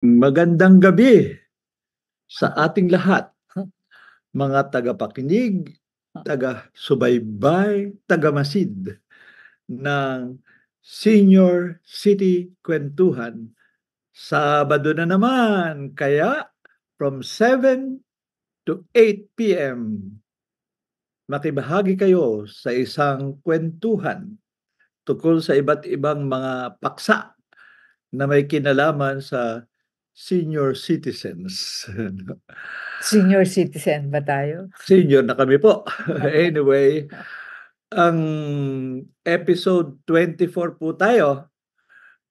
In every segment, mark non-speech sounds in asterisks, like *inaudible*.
Magandang gabi sa ating lahat, mga tagapakinig, taga-subaybay, taga-masid ng Senior City Kwentuhan. Sabado na naman, kaya from 7 to 8 p.m. Makibahagi kayo sa isang kwentuhan tukol sa iba't ibang mga paksa na may kinalaman sa senior citizens. *laughs* senior citizen ba tayo? Senior na kami po. *laughs* *laughs* anyway, ang episode 24 po tayo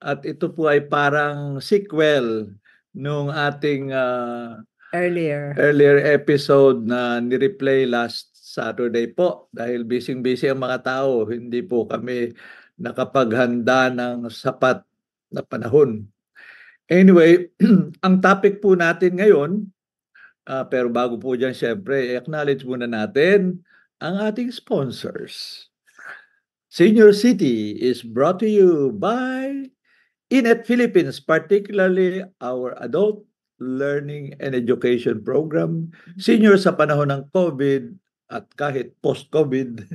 at ito po ay parang sequel nung ating uh, earlier earlier episode na ni-replay last Saturday po dahil busy-busy ang mga tao, hindi po kami nakapaghanda ng sapat na panahon Anyway, *clears throat* ang topic po natin ngayon, uh, pero bago po dyan syempre, acknowledge muna natin ang ating sponsors. Senior City is brought to you by Inet Philippines, particularly our adult learning and education program, mm-hmm. senior sa panahon ng COVID at kahit post-COVID, *laughs*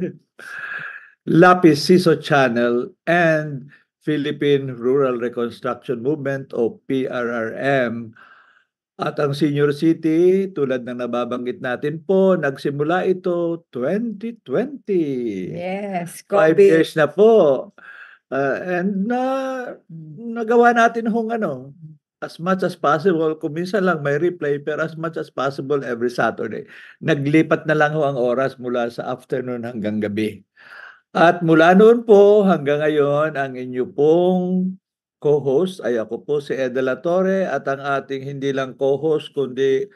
Lapis Siso Channel, and Philippine Rural Reconstruction Movement o PRRM. At ang senior city, tulad ng nababanggit natin po, nagsimula ito 2020. Yes, COVID. Five years na po. Uh, and uh, nagawa natin hong ano, as much as possible, kung minsan lang may replay, pero as much as possible every Saturday. Naglipat na lang ho ang oras mula sa afternoon hanggang gabi. At mula noon po hanggang ngayon, ang inyo pong co-host ay ako po si Eda La Torre at ang ating hindi lang co-host kundi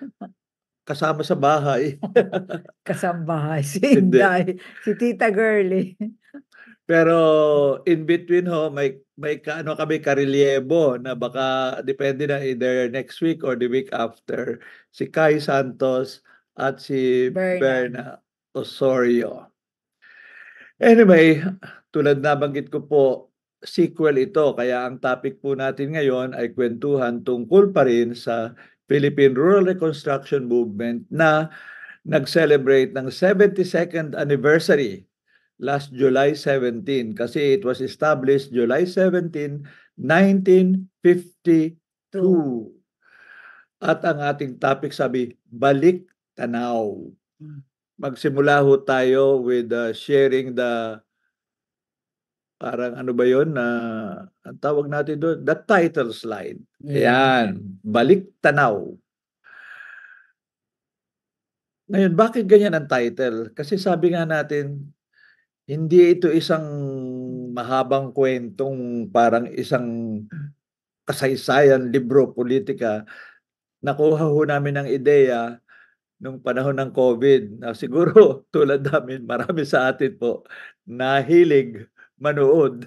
kasama sa bahay. *laughs* kasama bahay, si Inday, si Tita Girlie. Pero in between ho, may may ano kami karelyebo na baka depende na either next week or the week after si Kai Santos at si Berna, Berna Osorio. Anyway, tulad nabanggit ko po, sequel ito. Kaya ang topic po natin ngayon ay kwentuhan tungkol pa rin sa Philippine Rural Reconstruction Movement na nag-celebrate ng 72nd anniversary last July 17 kasi it was established July 17, 1952. At ang ating topic sabi, balik tanaw. Hmm magsimula ho tayo with uh, sharing the parang ano ba yon na uh, ang tawag natin doon the title slide. Mm. yan balik tanaw. Ngayon, bakit ganyan ang title? Kasi sabi nga natin, hindi ito isang mahabang kwentong parang isang kasaysayan, libro, politika. Nakuha ho namin ang ideya nung panahon ng COVID na siguro *laughs* tulad namin, marami sa atin po nahilig manood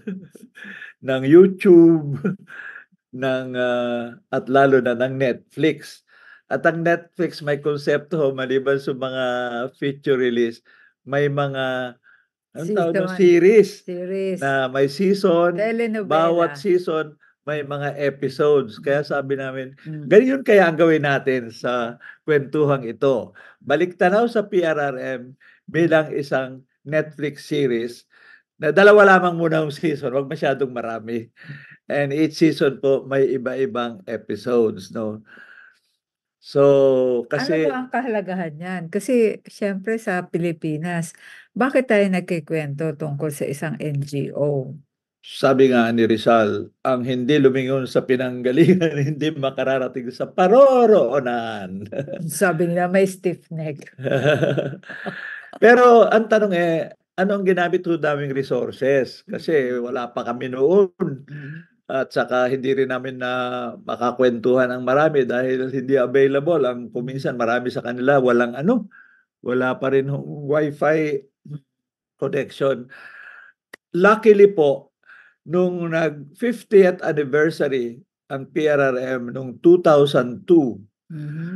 *laughs* ng YouTube, *laughs* ng, uh, at lalo na ng Netflix. At ang Netflix may konsepto maliban sa mga feature release, may mga ang tawag ng series, series na may season, Telenovela. bawat season may mga episodes. Kaya sabi namin, hmm. ganyan kaya ang gawin natin sa kwentuhang ito. Balik sa PRRM bilang isang Netflix series na dalawa lamang muna ang season, wag masyadong marami. And each season po may iba-ibang episodes, no? So, kasi... Ano ba ang kahalagahan niyan? Kasi, syempre sa Pilipinas, bakit tayo nagkikwento tungkol sa isang NGO? Sabi nga ni Rizal, ang hindi lumingon sa pinanggalingan, *laughs* hindi makararating sa paroroonan. *laughs* Sabi nga, may stiff neck. *laughs* Pero ang tanong eh, ano ang ginamit ho daming resources? Kasi wala pa kami noon. Mm-hmm. At saka hindi rin namin na makakwentuhan ang marami dahil hindi available. Ang kuminsan marami sa kanila walang ano, wala pa rin wifi connection. Luckily po, nung nag 50th anniversary ang PRRM nung 2002 mm-hmm.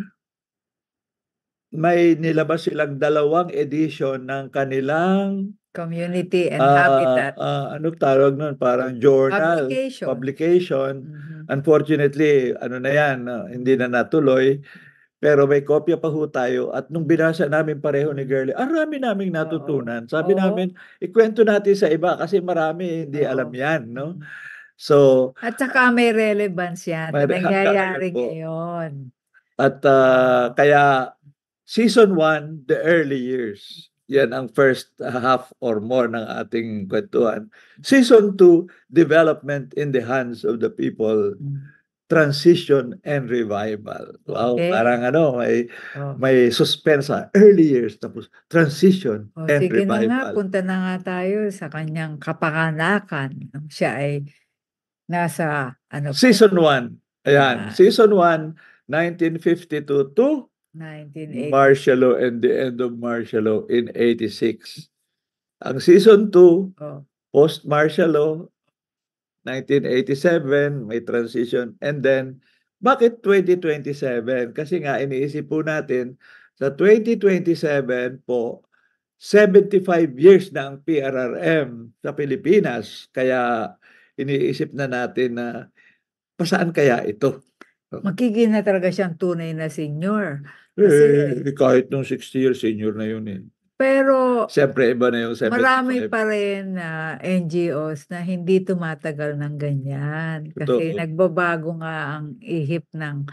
may nilabas silang dalawang edition ng kanilang community and uh, habitat uh, ano tawag noon parang journal publication, publication. Mm-hmm. unfortunately ano na yan uh, hindi na natuloy pero may kopya pa ho tayo at nung binasa namin pareho ni Girlie, arami naming natutunan. Uh-oh. Sabi Uh-oh. namin, ikwento natin sa iba kasi marami hindi Uh-oh. alam yan, no? So, at saka may relevance yan. May *laughs* nangyayari ngayon. At uh, kaya season 1, the early years. Yan ang first half or more ng ating kwentuhan. Season 2, development in the hands of the people. Mm-hmm transition and revival. Wow, okay. parang ano, may, oh. may suspense sa early years, tapos transition oh, and sige revival. Sige na nga, punta na nga tayo sa kanyang kapanganakan. Siya ay nasa ano? Season 1. Ayan, ah. season 1, 1952 to 1980. Martial and the end of martial law in 86. Ang season 2, oh. post-martial law 1987, may transition. And then, bakit 2027? Kasi nga, iniisip po natin, sa 2027 po, 75 years na ang PRRM sa Pilipinas. Kaya, iniisip na natin na pasaan kaya ito? Magiging na talaga siyang tunay na senior. Eh, Kasi, eh, kahit nung 60 years, senior na yun eh. Pero Siyempre iba na yung 75. marami pa rin na uh, NGOs na hindi tumatagal ng ganyan. Kasi Totoo. nagbabago nga ang ihip ng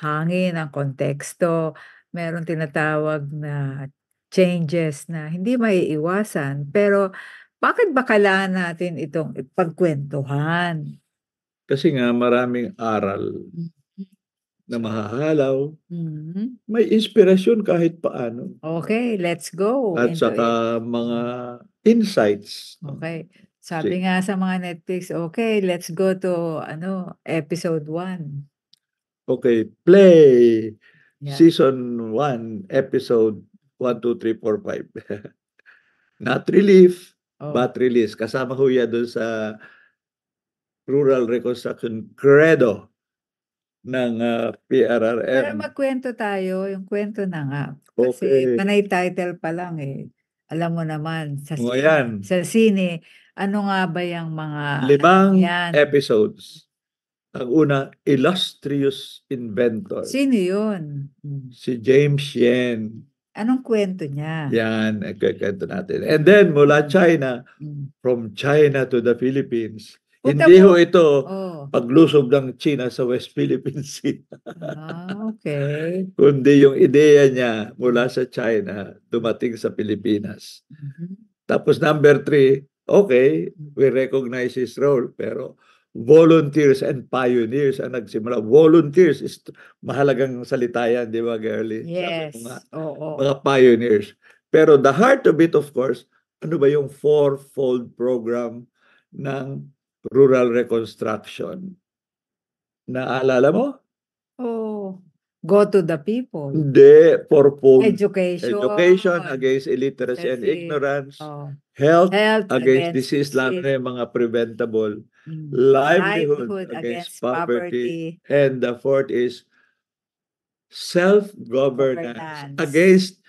hangin, ang konteksto. Meron tinatawag na changes na hindi maiiwasan. Pero bakit ba kailangan natin itong ipagkwentuhan? Kasi nga maraming aral mm na mahahalaw, mm-hmm. may inspirasyon kahit paano. Okay, let's go. At Enjoy saka it. mga mm-hmm. insights. Okay. Sabi See. nga sa mga Netflix, okay, let's go to ano episode 1. Okay, play. Yeah. Season 1, episode 1, 2, 3, 4, 5. Not relief, oh. but release. Kasama ko yan doon sa Rural Reconstruction Credo ng ah, Pero PRRM. magkwento tayo, yung kwento na nga. Kasi Okay. panay title pa lang eh. Alam mo naman, sa, O oh, sine- yan, sa sine, ano nga ba yung mga... limang Yan. episodes. Ang una, Illustrious Inventor. Sino yun? Hmm. Si James Yen. Anong kwento niya? Yan, kwento natin. And then, mula China, hmm. from China to the Philippines, hindi ho ito oh. paglusob ng China sa West Philippine Sea. ah, okay. *laughs* Kundi yung ideya niya mula sa China dumating sa Pilipinas. Mm-hmm. Tapos number three, okay, mm-hmm. we recognize his role pero volunteers and pioneers ang nagsimula. Volunteers is mahalagang salita yan, di ba, Girlie? Yes. Mga, oh, oh. mga pioneers. Pero the heart of it, of course, ano ba yung fourfold program ng rural reconstruction. Naalala mo? Oh, go to the people. Hindi, purpose. Education. Education against illiteracy and ignorance. Oh. Health, health against, against disease, lalo na yung mga preventable. Mm. Livelihood, Livelihood against, against poverty. poverty. And the fourth is self-governance against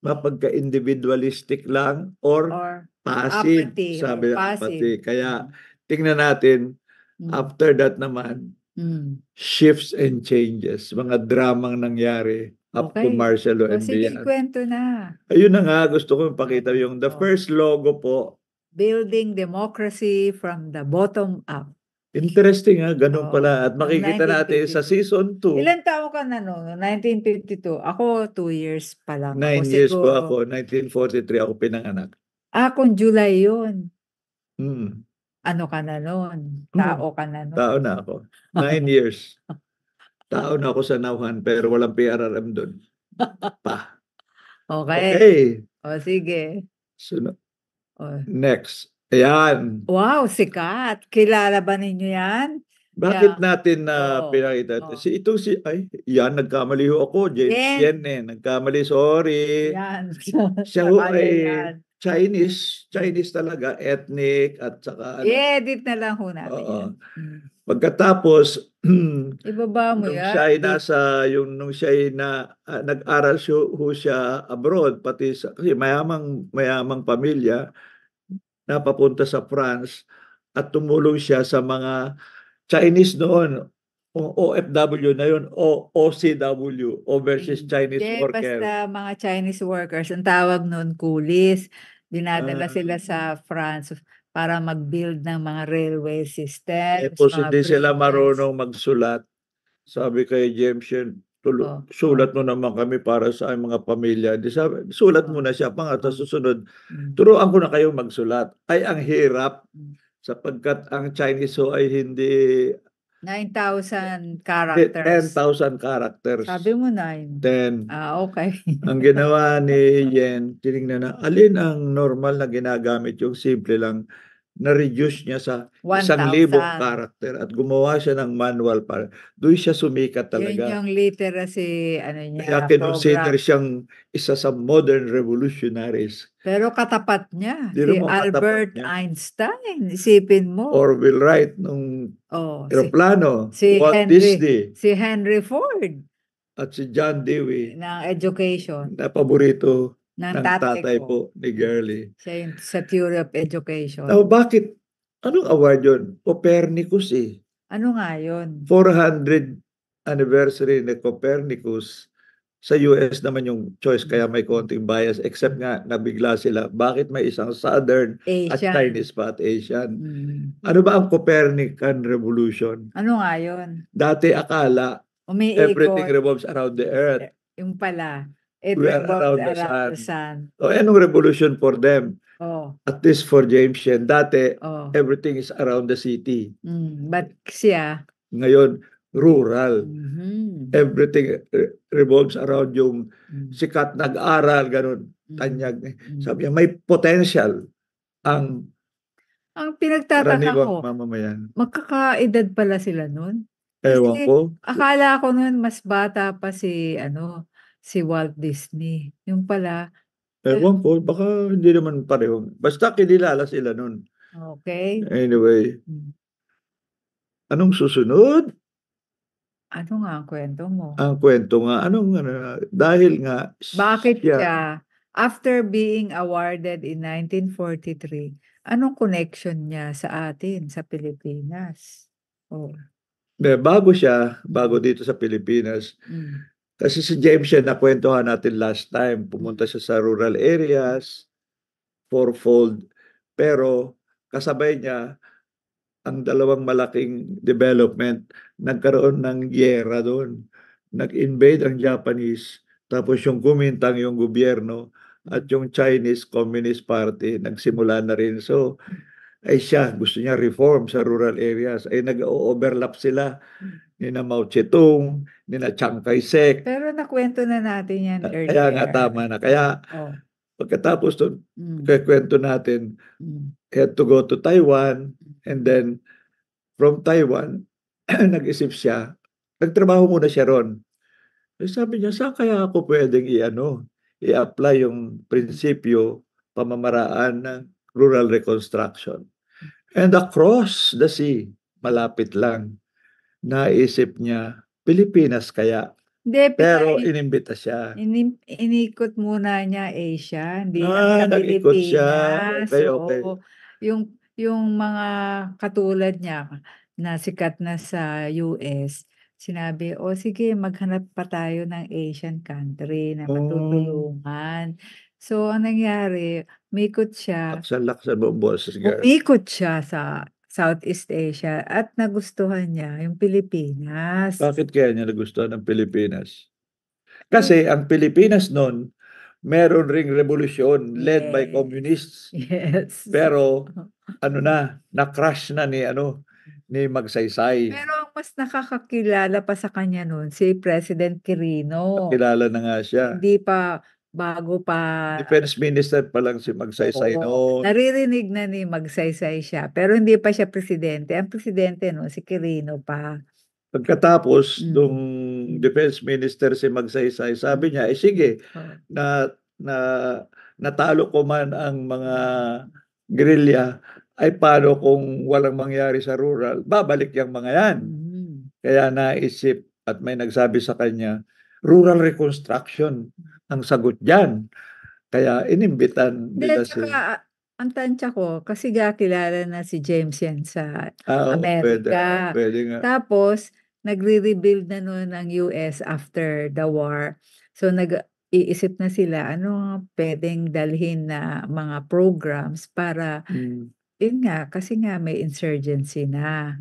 mapagka-individualistic lang or, or passive, apathy, sabi or passive. Apathy. Kaya mm tingnan natin, mm. after that naman, mm. shifts and changes, mga dramang nangyari up okay. to Marcelo and Sige, kwento na. Ayun na nga, gusto ko ipakita yung the first logo po. Building democracy from the bottom up. Interesting ha, ah, ganun oh, pala. At makikita natin sa season 2. Ilan taon ka na no? 1952. Ako, 2 years pa lang. 9 years siguro. po ako. 1943 ako pinanganak. Ah, kung July yun. Hmm ano ka na noon? Hmm. Tao ka na noon? Tao na ako. Nine *laughs* years. Tao na ako sa Nauhan pero walang PRRM doon. Pa. Okay. Okay. O sige. Sunod. O. Next. Ayan. Wow, sikat. Kilala ba ninyo yan? Bakit Yeah. natin na Oo. Oh, pinakita Oo. Oh. Si itong si ay yan nagkamali ho ako. Jen, Jen. eh nagkamali sorry. Yan. *laughs* Siya ho ay- eh. yan. Chinese, Chinese talaga, ethnic at saka... I-edit ano. na lang ho natin. Oo. Hmm. Pagkatapos, *clears throat* ibaba mo nung yan. Siya ay nasa, yung, nung siya ay na, uh, nag-aral siya, ho siya abroad, pati sa, kasi mayamang, mayamang pamilya, napapunta sa France at tumulong siya sa mga Chinese noon o OFW na yun o OCW overseas Chinese Hindi, worker. Basta mga Chinese workers, ang tawag noon kulis. Dinadala uh, sila sa France para mag-build ng mga railway eh, systems. Eh, kung hindi sila marunong magsulat, sabi kay James yun, tulo, oh. sulat oh. mo naman kami para sa mga pamilya. Di sabi, sulat oh. muna siya, pangata oh. susunod. Mm. Turuan ko na kayo magsulat. Ay, ang hirap mm. sapagkat ang Chinese ho ay hindi 9,000 characters. 10,000 characters. Sabi mo 9. 10. Ah, okay. *laughs* ang ginawa ni *laughs* Yen, tinignan na, alin ang normal na ginagamit yung simple lang na-reduce niya sa 1, isang libong character at gumawa siya ng manual para doon siya sumikat talaga. Yun yung literacy ano niya, Kaya kinonsider siyang isa sa modern revolutionaries. Pero katapat niya, Di si Albert niya. Einstein, isipin mo. Or Will Wright nung oh, aeroplano, si, si Walt Henry, Disney. Si Henry Ford. At si John Dewey. Ng education. Na paborito ng tatay, tatay ko. po ni Girly. Siya yung sa Theory of Education. Now, oh, bakit? Anong award yun? Copernicus eh. Ano nga yun? 400 anniversary ni Copernicus. Sa US naman yung choice kaya may mm-hmm. konting bias except nga nabigla sila bakit may isang southern Asian. at Chinese but Asian. Mm. Ano ba ang Copernican revolution? Ano nga yun? Dati akala Umiikot. everything revolves around the earth. Eh, yung pala It revolved around, around the sun. The sun. So, yan eh, ang revolution for them. Oh. At least for James Shen. Dati, oh. everything is around the city. Mm, but siya? Ngayon, rural. Mm-hmm. Everything revolves around yung mm-hmm. sikat nag-aral, ganun, tanyag. Mm. Eh, mm-hmm. Sabi niya, may potential ang ang pinagtataka ko, mamamayan. magkakaedad pala sila noon. Ewan Kasi ko. Akala ko noon mas bata pa si ano Si Walt Disney, Yung pala, eh Ewan ko, baka hindi naman pareho. Basta kinilala sila nun. Okay. Anyway. Hmm. Anong susunod? Ano nga ang kuwento mo? Ang kwento nga, anong ano dahil nga Bakit siya siya, after being awarded in 1943, anong connection niya sa atin, sa Pilipinas? Oh. Eh, bago siya, bago dito sa Pilipinas Hmm. Kasi si James yan, nakwentuhan natin last time, pumunta siya sa rural areas, fourfold, pero kasabay niya, ang dalawang malaking development, nagkaroon ng gyera doon. Nag-invade ang Japanese, tapos yung kumintang yung gobyerno, at yung Chinese Communist Party, nagsimula na rin. So, ay siya, gusto niya reform sa rural areas. Ay nag-overlap sila ni na Mao Zedong, ni na Chiang Kai-shek. Pero nakwento na natin yan earlier. Kaya nga tama na. Kaya oh. pagkatapos to, mm. kwento natin, mm. had to go to Taiwan mm. and then from Taiwan, *clears throat* nag-isip siya, nagtrabaho muna siya ron. Eh, sabi niya, saan kaya ako pwedeng i-ano, i-apply yung prinsipyo pamamaraan ng rural reconstruction? And across the sea, malapit lang Naisip niya, Pilipinas kaya? Hindi, Pero pina- inimbita siya. Inim, inikot muna niya Asia, hindi Ah, lang nag-ikot siya. Pilipinas. Okay, okay. Oo, yung, yung mga katulad niya na sikat na sa US, sinabi, o oh, sige, maghanap pa tayo ng Asian country na Oh, So, ang nangyari, umikot siya. laksa-laksa mo ang boses, Umikot siya sa Southeast Asia at nagustuhan niya yung Pilipinas. Bakit kaya niya nagustuhan ang Pilipinas? Kasi ang Pilipinas noon, meron ring revolusyon led yes. by communists. Yes. Pero *laughs* ano na, na crash na ni ano ni Magsaysay. Pero ang mas nakakakilala pa sa kanya noon si President Quirino. Kilala na nga siya. Hindi pa bago pa Defense Minister pa lang si Magsaysay Oo. noon. naririnig na ni Magsaysay siya pero hindi pa siya presidente. Ang presidente no si Quirino pa. Pagkatapos Mm. nung Defense Minister si Magsaysay, sabi niya, eh sige, na, na natalo ko man ang mga guerrilla ay paano kung walang mangyari sa rural, babalik yung mga yan. Mm. Kaya naisip at may nagsabi sa kanya, rural reconstruction ang sagot diyan. Kaya inimbitan nila si tsaka, ang tansya ko, kasi ga kilala na si James yan sa ah, Amerika. Pwede, pwede nga. Tapos, nagre-rebuild na noon ang US after the war. So, nag iisip na sila ano pwedeng dalhin na mga programs para mm. yun nga kasi nga may insurgency na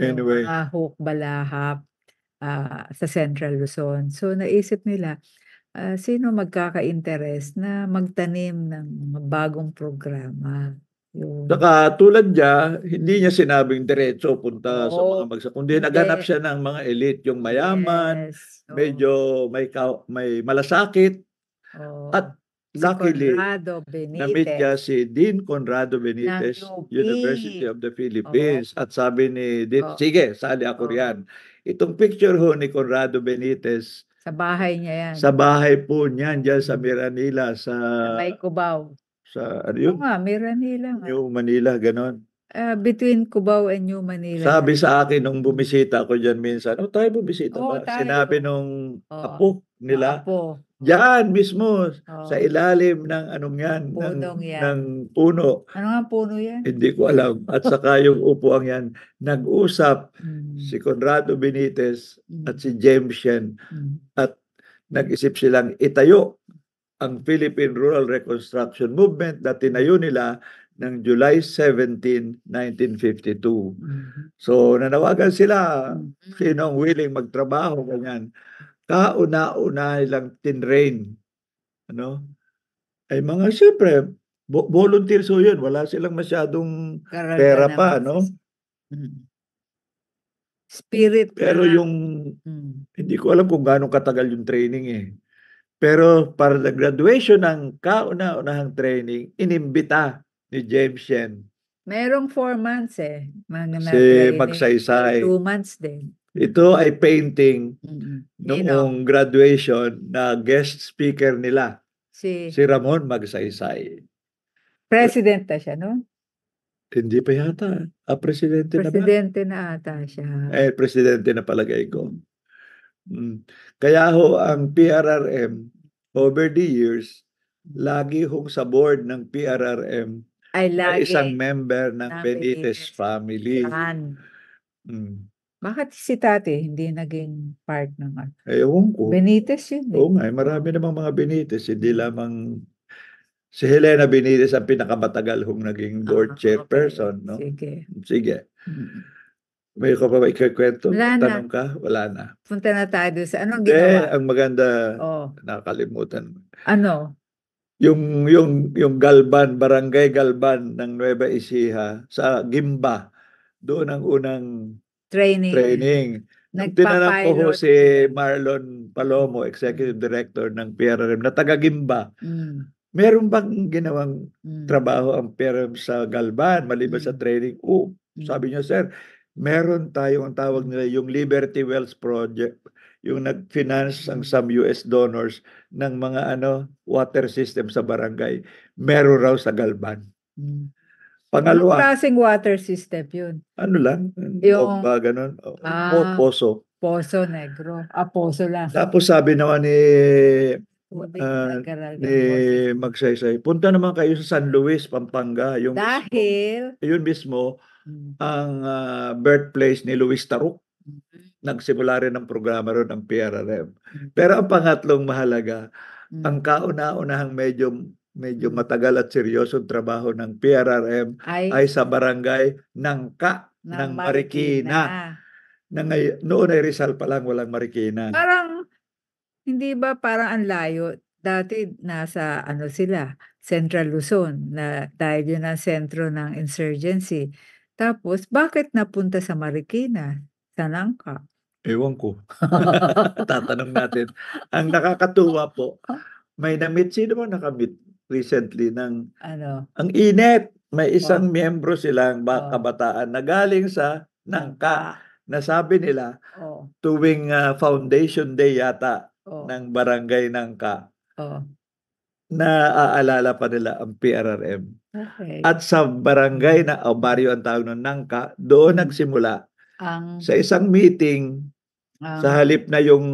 anyway mga hook balahap uh, sa Central Luzon so naisip nila ah, sino magkaka interest na magtanim ng mga bagong programa, 'yun. Saka tulad niya, hindi niya sinabing diretso punta sa mga magsa kundi naghanap Hindi. siya ng mga elite, yung mayaman, Yes, oo. medyo may ka- may malasakit. Oo. At luckily, na-meet Benitez. niya si Dean Conrado Benitez, University of the Philippines. At sabi ni Dean, Oo. sige, sali ako Oo. riyan. Itong picture ho ni Conrado Benitez sa bahay niya yan. Sa bahay po niyan, dyan sa Miranila, sa... May Cubao. Sa, ano yun? nga, Miranila New Manila, ganon. Uh, between Cubao and New Manila. Sabi sa akin nung bumisita ako dyan minsan, oh tayo bumisita Oo, ba? tayo. Sinabi nung Oo. apo nila, Apo. Yan mismo oh. sa ilalim ng anong yan, ng, yan. ng puno. Ano nga puno yan? Hindi ko alam. At saka yung ang yan, nag-usap mm. si Conrado Benitez mm. at si James Shen mm. at nag-isip silang itayo ang Philippine Rural Reconstruction Movement na tinayo nila ng July 17, 1952. Mm. So nanawagan sila, mm. sinong willing magtrabaho, ganyan kauna-una nilang tinrain ano ay mga siyempre volunteer so yun wala silang masyadong Karanta pera pa naman. no mm. spirit pero na. yung mm. hindi ko alam kung gaano katagal yung training eh pero para sa graduation ng kauna-unahang training inimbita ni James Shen Merong four months eh. Mga si magsaysay. Two months din. Ito ay painting mm-hmm. noong oh. graduation na guest speaker nila. Si, si Ramon Magsaysay. President na siya, no? Hindi pa yata. Ah, presidente, presidente na ba? Presidente na ata siya. Eh, presidente na palagay ko. Mm. Kaya ho, ang PRRM, over the years, lagi hong sa board ng PRRM, ay lagi. isang member ng Benitez, Benitez family. Yan. Mm. Bakit si Tati hindi naging part ng ano? Eh, oo. ko. Benitez yun. Eh. Oo nga, eh, marami namang mga Benitez. Hindi lamang si Helena Benitez ang pinakamatagal hong naging ah, board ah, okay. chairperson. No? Sige. Sige. Hmm. May ko pa ba ikikwento? Wala Tanong ka? Wala na. Punta na tayo sa anong ginawa? Eh, ang maganda, oh. nakakalimutan. Ano? Yung, yung, yung Galban, Barangay Galban ng Nueva Ecija sa Gimba. Doon ang unang Training. Training. Tinanong ko ho si Marlon Palomo, Executive Director ng PRM, na taga Gimba. Mm. Meron bang ginawang mm. trabaho ang PRM sa Galban maliban mm. sa training? Oo, mm. sabi niya, sir, meron tayong ang tawag nila yung Liberty Wells Project, yung nag-finance ang some US donors ng mga ano water system sa barangay. Meron raw sa Galban. Mm. Pangalawa. Anong klaseng water system yun? Ano lang? Mm, Yung... O ba, ganun? O, ah, poso. Poso Negro. Ah, poso lang. Tapos sabi naman ni Uh, ni Magsaysay. Punta naman kayo sa San Luis, Pampanga. Yung Dahil? Mismo, yun mismo, hmm. ang uh, birthplace ni Luis Taruk. Mm-hmm. Nagsimula rin ang programa ron ng PRRM. Hmm. Pero ang pangatlong mahalaga, mm ang hmm. kauna-unahang medyo medyo matagal at seryosong trabaho ng PRRM ay, ay sa barangay Nangka ng, ng Marikina. Marikina. Na ngay- noon ay Rizal pa lang walang Marikina. Parang hindi ba parang ang layo? Dati nasa ano sila, Central Luzon na dahil yun ang sentro ng insurgency. Tapos bakit napunta sa Marikina? Sa Nangka? Ewan ko. *laughs* Tatanong natin. Ang nakakatuwa po, may namit. Sino mo nakamit recently ng ano? Ang init, may isang oh. miyembro silang ba- oh. kabataan na galing sa Nangka. Nasabi nila oh. tuwing uh, foundation day yata oh. ng barangay Nangka. Oh. Naaalala pa nila ang PRRM. Okay. At sa barangay na o baryo ang tawag ng Nangka, doon nagsimula ang sa isang meeting ang, sa halip na yung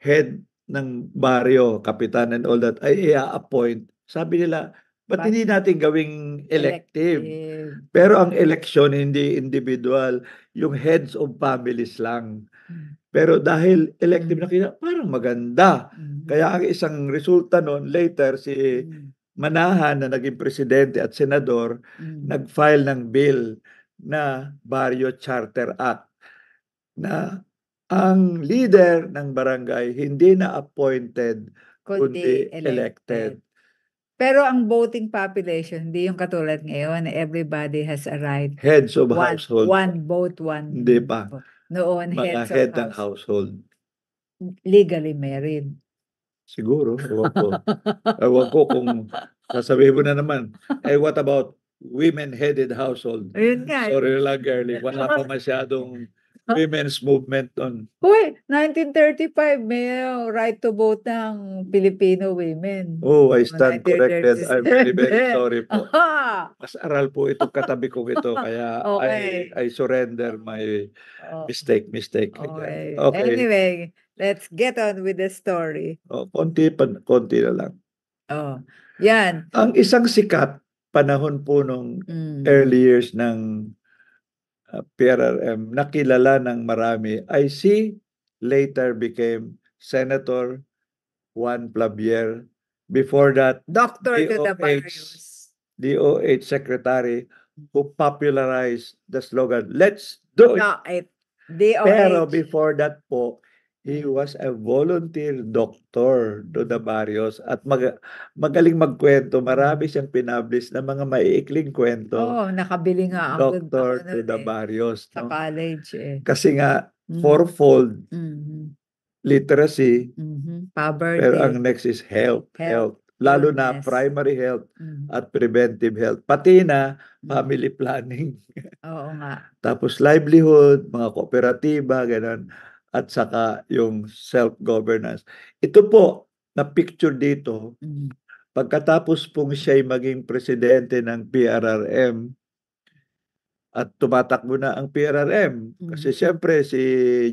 head ng baryo, kapitan and all that ay i-appoint sabi nila, ba't hindi natin gawing elective? elective? Pero ang election hindi individual, yung heads of families lang. Hmm. Pero dahil elective na hmm. kina, parang maganda. Hmm. Kaya ang isang resulta noon later si Manahan na naging presidente at senador nag-file ng bill na Barrio Charter Act na ang leader ng barangay hindi na appointed kundi, kundi elected. elected. Pero ang voting population, hindi yung katulad ngayon, everybody has a right. Heads of one, household. One vote, one Hindi pa. Noon, Mga heads head of household. household. Legally married. Siguro, ewan ko. *laughs* ewan ko kung sasabihin mo na naman. Eh, what about women-headed household? Ayun nga. Sorry lang, girlie. Wala pa *laughs* masyadong women's movement on. Uy, 1935, may oh, right to vote ng Filipino women. Oh, I stand corrected. I'm very, very *laughs* sorry po. Mas aral po ito, katabi ko ito. Kaya okay. I, I surrender my oh. mistake, mistake. Okay. okay. Anyway, let's get on with the story. Oh, konti, pan, konti na lang. Oh, yan. Ang isang sikat panahon po nung mm. early years ng Uh, PRRM na kilala ng marami ay si later became Senator Juan Plabier. Before that, Dr. DOH, DOH Secretary who popularized the slogan, Let's do it. No, it DOH. Pero before that po, He was a volunteer doctor do na Barrios at mag magaling magkwento. Marami siyang pinablish na mga maiikling kwento. Oo, nakabili nga ako. Doctor ano, to Barrios. Sa no? college eh. Kasi nga, mm fourfold mm-hmm. literacy. Mm-hmm. Poverty. Pero ang next is health. Health. health. Lalo Goodness. na primary health mm-hmm. at preventive health. Pati na mm-hmm. family planning. Oo nga. *laughs* Tapos livelihood, mga kooperatiba, ganun. mm at saka yung self-governance. Ito po, na-picture dito, mm. pagkatapos pong siya'y maging presidente ng PRRM, at tumatakbo na ang PRRM. Mm. Kasi siyempre si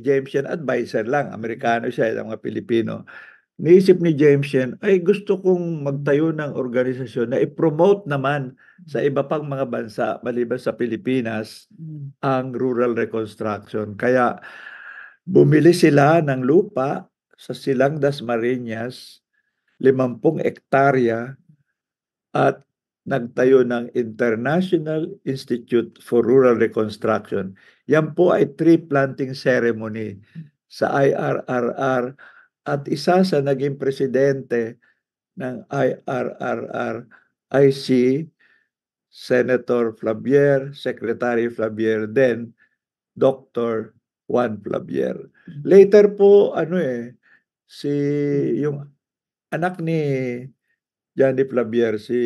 James Yen advisor lang, Amerikano siya, eh, ng mga Pilipino. Niisip ni James Yen, ay gusto kong magtayo ng organisasyon na i-promote naman sa iba pang mga bansa maliban sa Pilipinas mm. ang rural reconstruction. Kaya Bumili sila ng lupa sa Silang das Marinas, 50 ektarya at nagtayo ng International Institute for Rural Reconstruction. Yan po ay tree planting ceremony sa IRRR at isa sa naging presidente ng IRRR ay si Senator Flavier, Secretary Flavier then Dr. Juan Flavier. Mm. Later po, ano eh, si mm. yung anak ni Johnny Flavier, si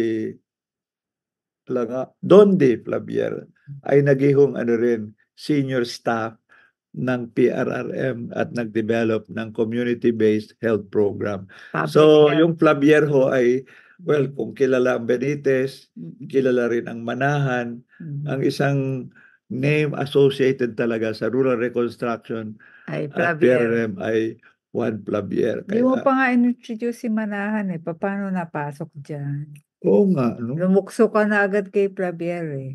Langa, Donde Flavier, mm. ay nagihong ano rin, senior staff ng PRRM at nag-develop ng community-based health program. Public so, health. yung Flavier ho ay Well, kung kilala ang Benitez, kilala rin ang Manahan, mm-hmm. ang isang name associated talaga sa rural reconstruction Ay, at Plavier. PRM ay Juan Plavier. Hindi mo pa nga inintroduce si Manahan eh. Paano napasok dyan? oo nga, no? Lumukso ka na agad kay Plavier eh.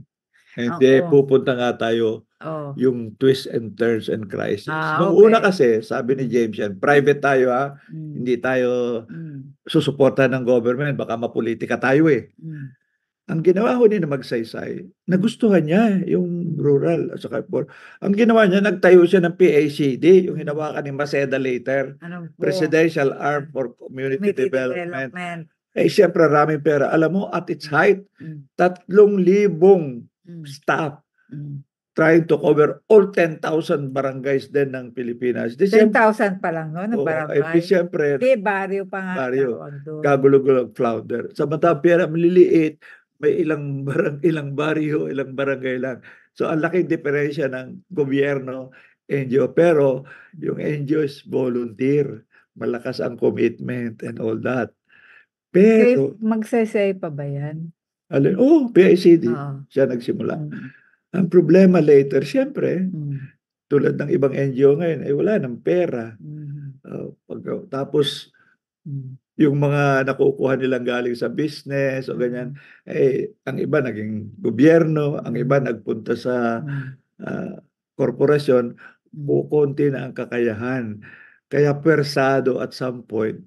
Hindi, Oo. pupunta nga tayo Oh. yung twists and turns and crisis. Ah, Nung okay. una kasi, sabi ni James yan, private tayo ha, Mm, hindi tayo mm, susuporta ng government, baka mapolitika tayo eh. mm ang ginawa ho ni na magsaysay, nagustuhan niya yung rural at saka Ang ginawa niya, nagtayo siya ng PACD, yung hinawakan ni Maceda later, ano Presidential Arm for Community Community Development. Development. Eh, siyempre, maraming pera. Alam mo, at its height, mm. tatlong libong mm. staff mm. trying to cover all 10,000 barangays din ng Pilipinas. 10,000 pa lang, no? Ng oh, eh, barangay. Eh, siyempre. Di, baryo pa nga. Barrio. Kagulo-gulo flounder. mata, pera maliliit, may ilang *laughs* barang, ilang baryo, ilang barangay lang. So ang laking diferensya ng gobyerno, NGO. Pero yung NGO is volunteer. Malakas ang commitment and all that. Pero... Magsasay pa ba yan? Alin? oh, PICD. Oh. Siya nagsimula. Mm. Ang problema later, siyempre, mm. tulad ng ibang NGO ngayon, ay eh, wala ng pera. Mm. Uh, oh, pag, tapos, mm yung mga nakukuha nilang galing sa business o mm. ganyan, eh, ang iba naging gobyerno, ang iba nagpunta sa uh, korporasyon, bukonti mm. na ang kakayahan. Kaya persado at some point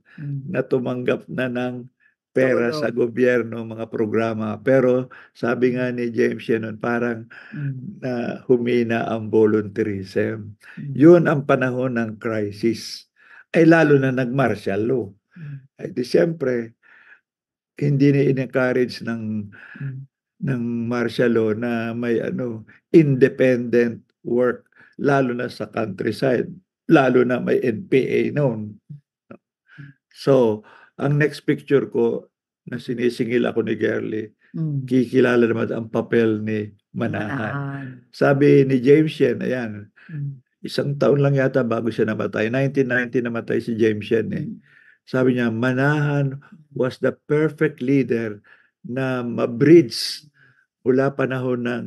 na tumanggap na ng pera sa gobyerno, mga programa. Pero sabi nga ni James Shannon, parang na uh, humina ang volunteerism. Yun ang panahon ng crisis. Ay lalo na nag-martial law. Ay, di siyempre, hindi na in-encourage ng mm. ng martial law na may ano independent work lalo na sa countryside lalo na may NPA noon so ang next picture ko na sinisingil ako ni Gerly mm. kikilala naman ang papel ni Manahan, Manahan. sabi ni James Shen ayan mm. isang taon lang yata bago siya namatay 1990 namatay si James Shen eh mm sabi niya, Manahan was the perfect leader na mabridge mula panahon ng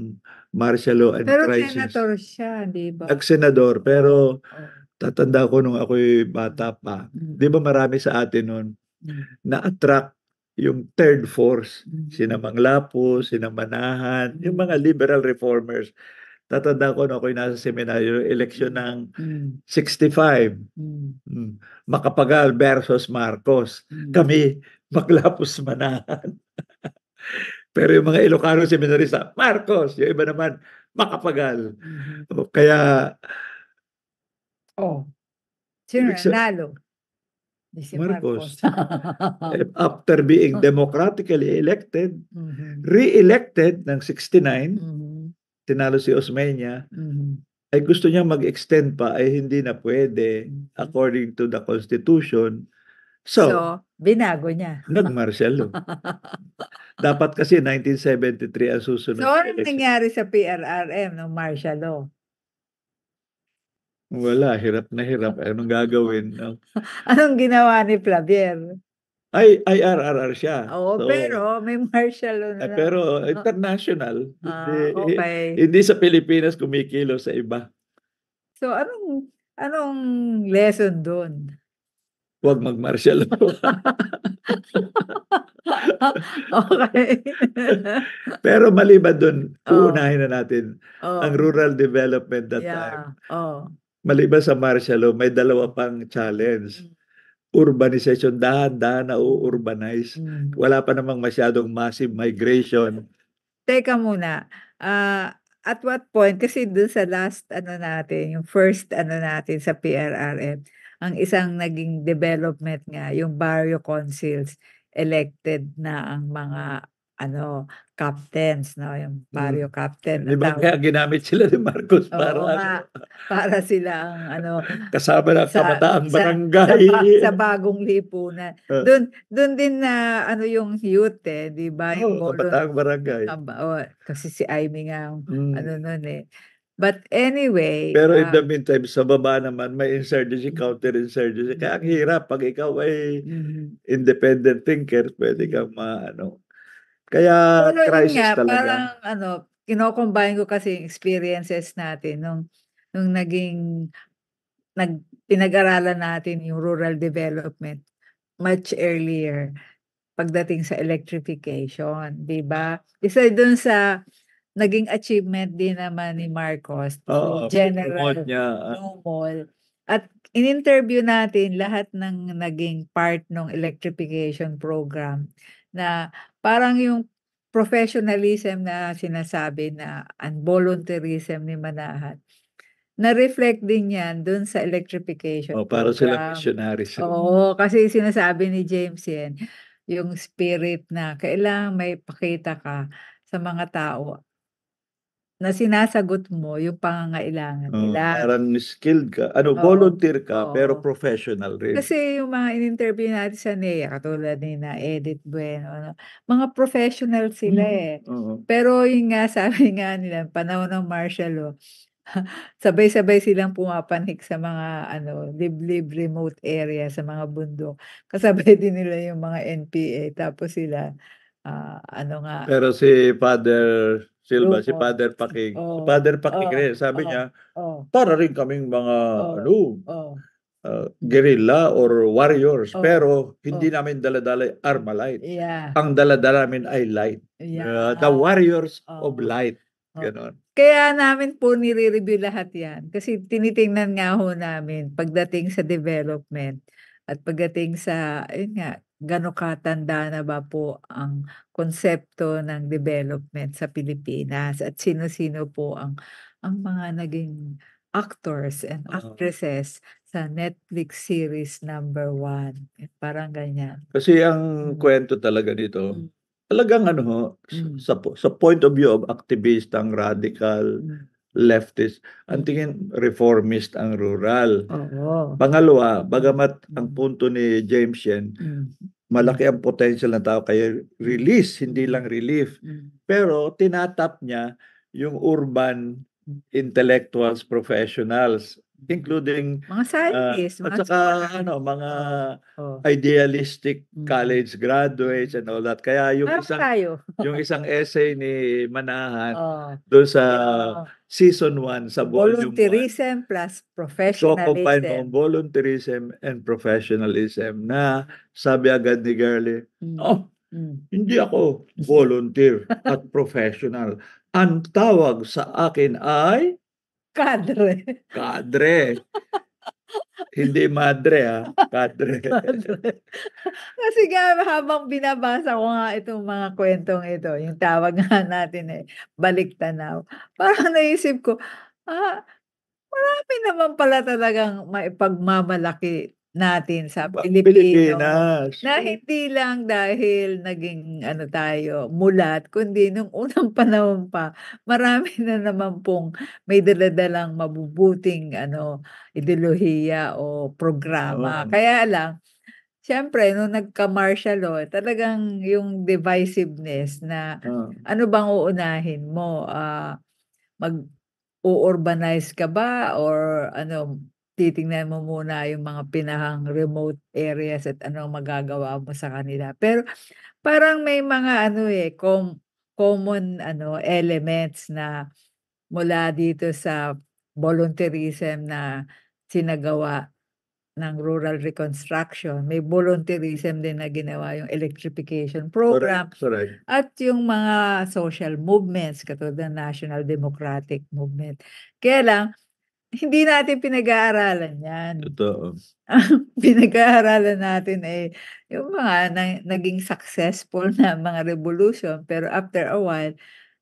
martial law and pero crisis. Pero senator siya, di ba? Nag-senador, pero tatanda ko nung ako'y bata pa. Mm. Di ba marami sa atin noon mm. na-attract yung third force, mm. sina Manglapo, sina Manahan, yung mm. mga liberal reformers tatanda ko na ako'y nasa seminaryo, eleksyon ng mm. 65. Mm. Makapagal versus Marcos. Mm. Kami, maglapos manahan. *laughs* Pero yung mga Ilocano seminarista, Marcos. Yung iba naman, makapagal. mm kaya... Oh. Sino nalo? Si Marcos. Marcos. *laughs* Eh, after being *laughs* democratically elected, mm-hmm. re-elected ng 69, mm-hmm tinalo si Osmeña, mm-hmm. ay gusto niya mag-extend pa ay hindi na pwede mm-hmm. according to the Constitution. So, so binago niya. Nag-martial *laughs* Dapat kasi 1973 ang susunod. So, anong nangyari sa PRRM ng martial Wala, hirap na hirap. *laughs* Anong gagawin? anong ginawa ni Flavier? Ay, ay, IRRR siya. Oo, so, pero may martial law na. Pero international. Ah, hindi, eh, okay. Hindi sa Pilipinas kumikilo sa iba. So, anong anong lesson doon? Huwag mag-martial law. *laughs* okay. *laughs* pero maliban doon, oh. na natin oh. ang rural development that yeah. time. Oh. Maliban sa martial law, may dalawa pang challenge. Mm urbanization, dahan-dahan na urbanize. Mm. Wala pa namang masyadong massive migration. Teka muna. Uh, at what point, kasi dun sa last ano natin, yung first ano natin sa PRRM, ang isang naging development nga, yung barrio councils, elected na ang mga ano, captains, no? Yung pario mm. captain. Di ba kaya ginamit sila ni Marcos Oo, para nga, ano? *laughs* para silang ano kasama ng kabataan barangay sa, sa, sa bagong lipunan. Uh. Ah. Doon doon din na uh, ano yung youth eh, di ba? Oh, kabataan barangay. Um, oh, kasi si Amy nga mm. ano noon eh. But anyway... Pero in uh, the um, meantime, sa baba naman, may insurgency, mm. counter-insurgency. Kaya ang hirap pag ikaw ay mm. independent thinker, pwede kang ma, ano, kaya Pero crisis nga, talaga. Parang ano, kinocombine ko kasi yung experiences natin nung nung naging nag pinag-aralan natin yung rural development much earlier pagdating sa electrification, 'di ba? Isa doon sa naging achievement din naman ni Marcos, oh, General Lumol. Ah. At in-interview natin lahat ng naging part ng electrification program na Parang yung professionalism na sinasabi na ang ni Manahan, na-reflect din yan dun sa electrification. Oh, para sa missionaries. Oo, kasi sinasabi ni James yan, yung spirit na kailangan may pakita ka sa mga tao na sinasagot mo yung pangangailangan nila. Ah, nila. parang skilled ka. Ano, Oo, volunteer ka, pero professional rin. Kasi yung mga in-interview natin sa NEA, katulad ni na Edith Bueno, ano, mga professional sila Mm, eh. Oo. Pero yung nga, *laughs* sabi nga nila, panahon ng martial law, *laughs* sabay-sabay silang pumapanhik sa mga ano, liblib remote area, sa mga bundok. Kasabay *laughs* din nila yung mga NPA. Tapos sila, ah, ano nga, Pero si Father Silva, si Father Pakig. Si oh. Father oh, Pakig Oo. Eh, sabi Oo. Oh, niya, Oh, para rin kaming mga Oo. ano, oh, uh, guerrilla or warriors. Oo. Pero hindi namin daladala armalite. yeah. Ang daladala namin ay light. yeah. Uh, the warriors Oo. of light. Oo. Ganon. Kaya namin po nire-review lahat yan. Kasi tinitingnan nga ho namin pagdating sa development at pagdating sa, ayun nga, gano'ng katanda na ba po ang konsepto ng development sa Pilipinas at sino-sino po ang ang mga naging actors and actresses sa Netflix series number one. Parang ganyan. Kasi ang mm. kwento talaga dito, mm. talagang ano, mm. sa, sa point of view of activist, ang radical, mm leftist, ang hmm. tingin reformist ang rural. Oo. Pangalawa, bagamat hmm. ang punto ni James Yen, mm. malaki ang potential ng tao kaya release, hindi lang relief. Mm. Pero tinatap niya yung urban hmm. intellectuals, professionals, including mga scientists, uh, mga saka ano, mga oh. idealistic mm. college graduates and all that. Kaya yung Parang isang tayo. *laughs* yung isang essay ni Manahan oh. doon sa oh. season 1 sa volume volunteerism one, plus professionalism. So combine mo volunteerism and professionalism na sabi agad ni Gurley, hmm. oh, Hmm. Hindi ako volunteer at professional. Ang tawag sa akin ay Kadre. Kadre. Hindi madre ah, kadre. *laughs* Kasi nga habang binabasa ko nga itong mga kwentong ito, yung tawag nga natin eh, balik tanaw. Parang naisip ko, ah, marami naman pala talagang maipagmamalaki natin sa Pilipinas. na hindi lang dahil naging ano tayo mulat kundi nung unang *laughs* panahon pa marami na naman pong may daladalang mabubuting ano ideolohiya o programa oh. kaya lang Siyempre, nung nagka-martial law, talagang yung divisiveness na oh. ano bang uunahin mo? Uh, ah, mag-urbanize ka ba? Or ano, titingnan mo muna yung mga pinahang remote areas at anong magagawa mo sa kanila. Pero parang may mga ano eh, com- common ano elements na mula dito sa volunteerism na sinagawa ng rural reconstruction. May volunteerism din na ginawa yung electrification program. Correct, correct. At yung mga social movements, katulad ng National Democratic Movement. Kaya lang, hindi natin pinag-aaralan yan. Totoo. Ang *laughs* pinag-aaralan natin ay eh, yung mga na, naging successful na mga revolution pero after a while,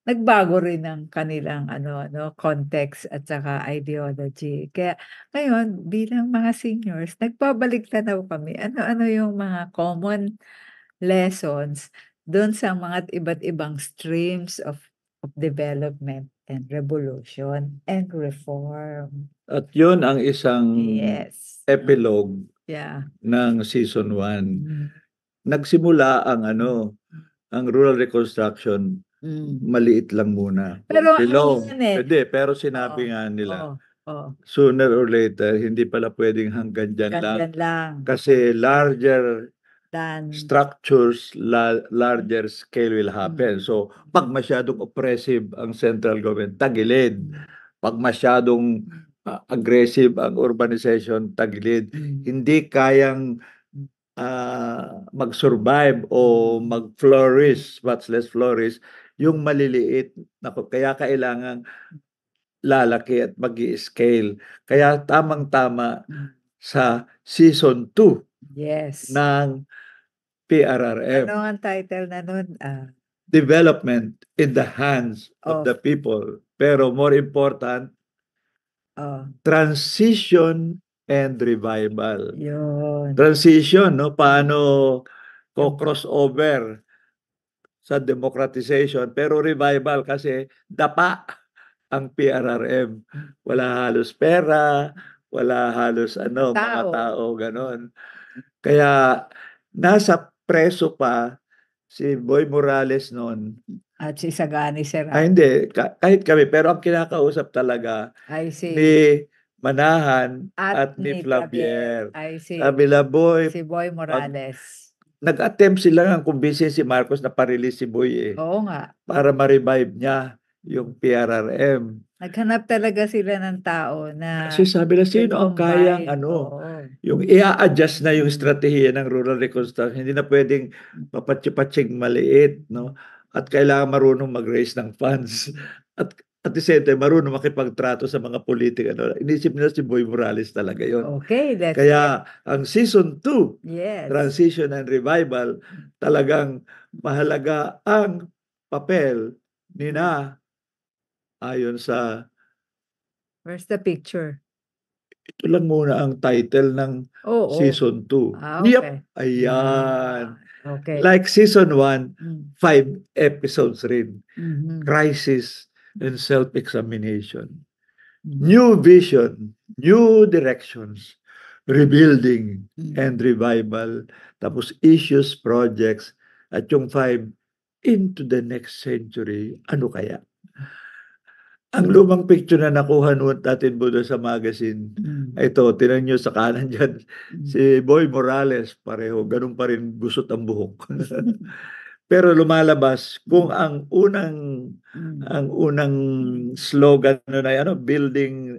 nagbago rin ang kanilang ano ano context at saka ideology. Kaya ngayon bilang mga seniors, nagbabalik tanaw kami ano-ano yung mga common lessons doon sa mga iba't ibang streams of of development and revolution and reform. At yun ang isang yes. epilogue yeah. ng season 1. Mm. Nagsimula ang ano, ang rural reconstruction mm. maliit lang muna. Pero ano Below. Eh. Hindi, pero sinabi oh, nga nila. Oh, oh. Sooner or later, hindi pala pwedeng hanggang dyan hanggang lang. lang. Kasi larger than structures la- larger scale will happen. Mm. So pag mm-hmm. masyadong oppressive ang central government, tagilid. Pag masyadong uh, aggressive ang urbanization, tagilid. Mm. Hindi kayang uh, mag-survive o mag-flourish, much less flourish, yung maliliit. Nako, kaya kailangan lalaki at mag scale Kaya tamang-tama sa season 2 Yes. ng PRRM. Ano ang title na nun? Ah, Development in the hands of, Of- the people. Pero more important, oh, transition and revival. yun. Transition, no? Paano ko crossover sa democratization pero revival kasi dapa ang PRRM. Wala halos pera, wala halos ano, mga Tao. tao ganon. Kaya nasa preso pa si Boy Morales noon. At si Sagani Sir. Ah, ah hindi. Kahit kami. Pero ang kinakausap talaga I see. ni Manahan at, at ni, ni Flavier. I see. Sabi na, Boy. Si Boy Morales. Nag-attempt sila ng kumbisi si Marcos na parelease si Boy eh. Oo nga. Para ma-revive niya yung PRRM. Naghanap talaga sila ng tao na... Kasi sabi na, sino ang kayang ano? Oo yung ia-adjust na yung estratehiya ng rural reconstruction. Hindi na pwedeng papatsing maliit, no? At kailangan marunong mag-raise ng funds. At at the same time, marunong makipagtrato sa mga politika. Ano. Inisip nila si Boy Morales talaga yon. Okay, that's Kaya it. ang season 2, yes. transition and revival, talagang mahalaga ang papel ni na ayon sa Where's the picture? ito lang muna ang title ng Oo. season 2. Ah, okay. Yep. Ayan. Hmm. Okay. Like season 1, mm. five episodes rin. Mm-hmm. Crisis and self-examination. Mm-hmm. New vision, new directions, rebuilding mm-hmm. and revival. Tapos issues, projects, at yung five, into the next century, ano kaya? Ang lumang picture na nakuha noon natin mo sa magazine, mm. ito, tinan nyo sa kanan dyan, mm. si Boy Morales, pareho, ganun pa rin, gusot ang buhok. Hmm. *laughs* Pero lumalabas kung hmm. ang unang mm. ang unang slogan nun ay ano, building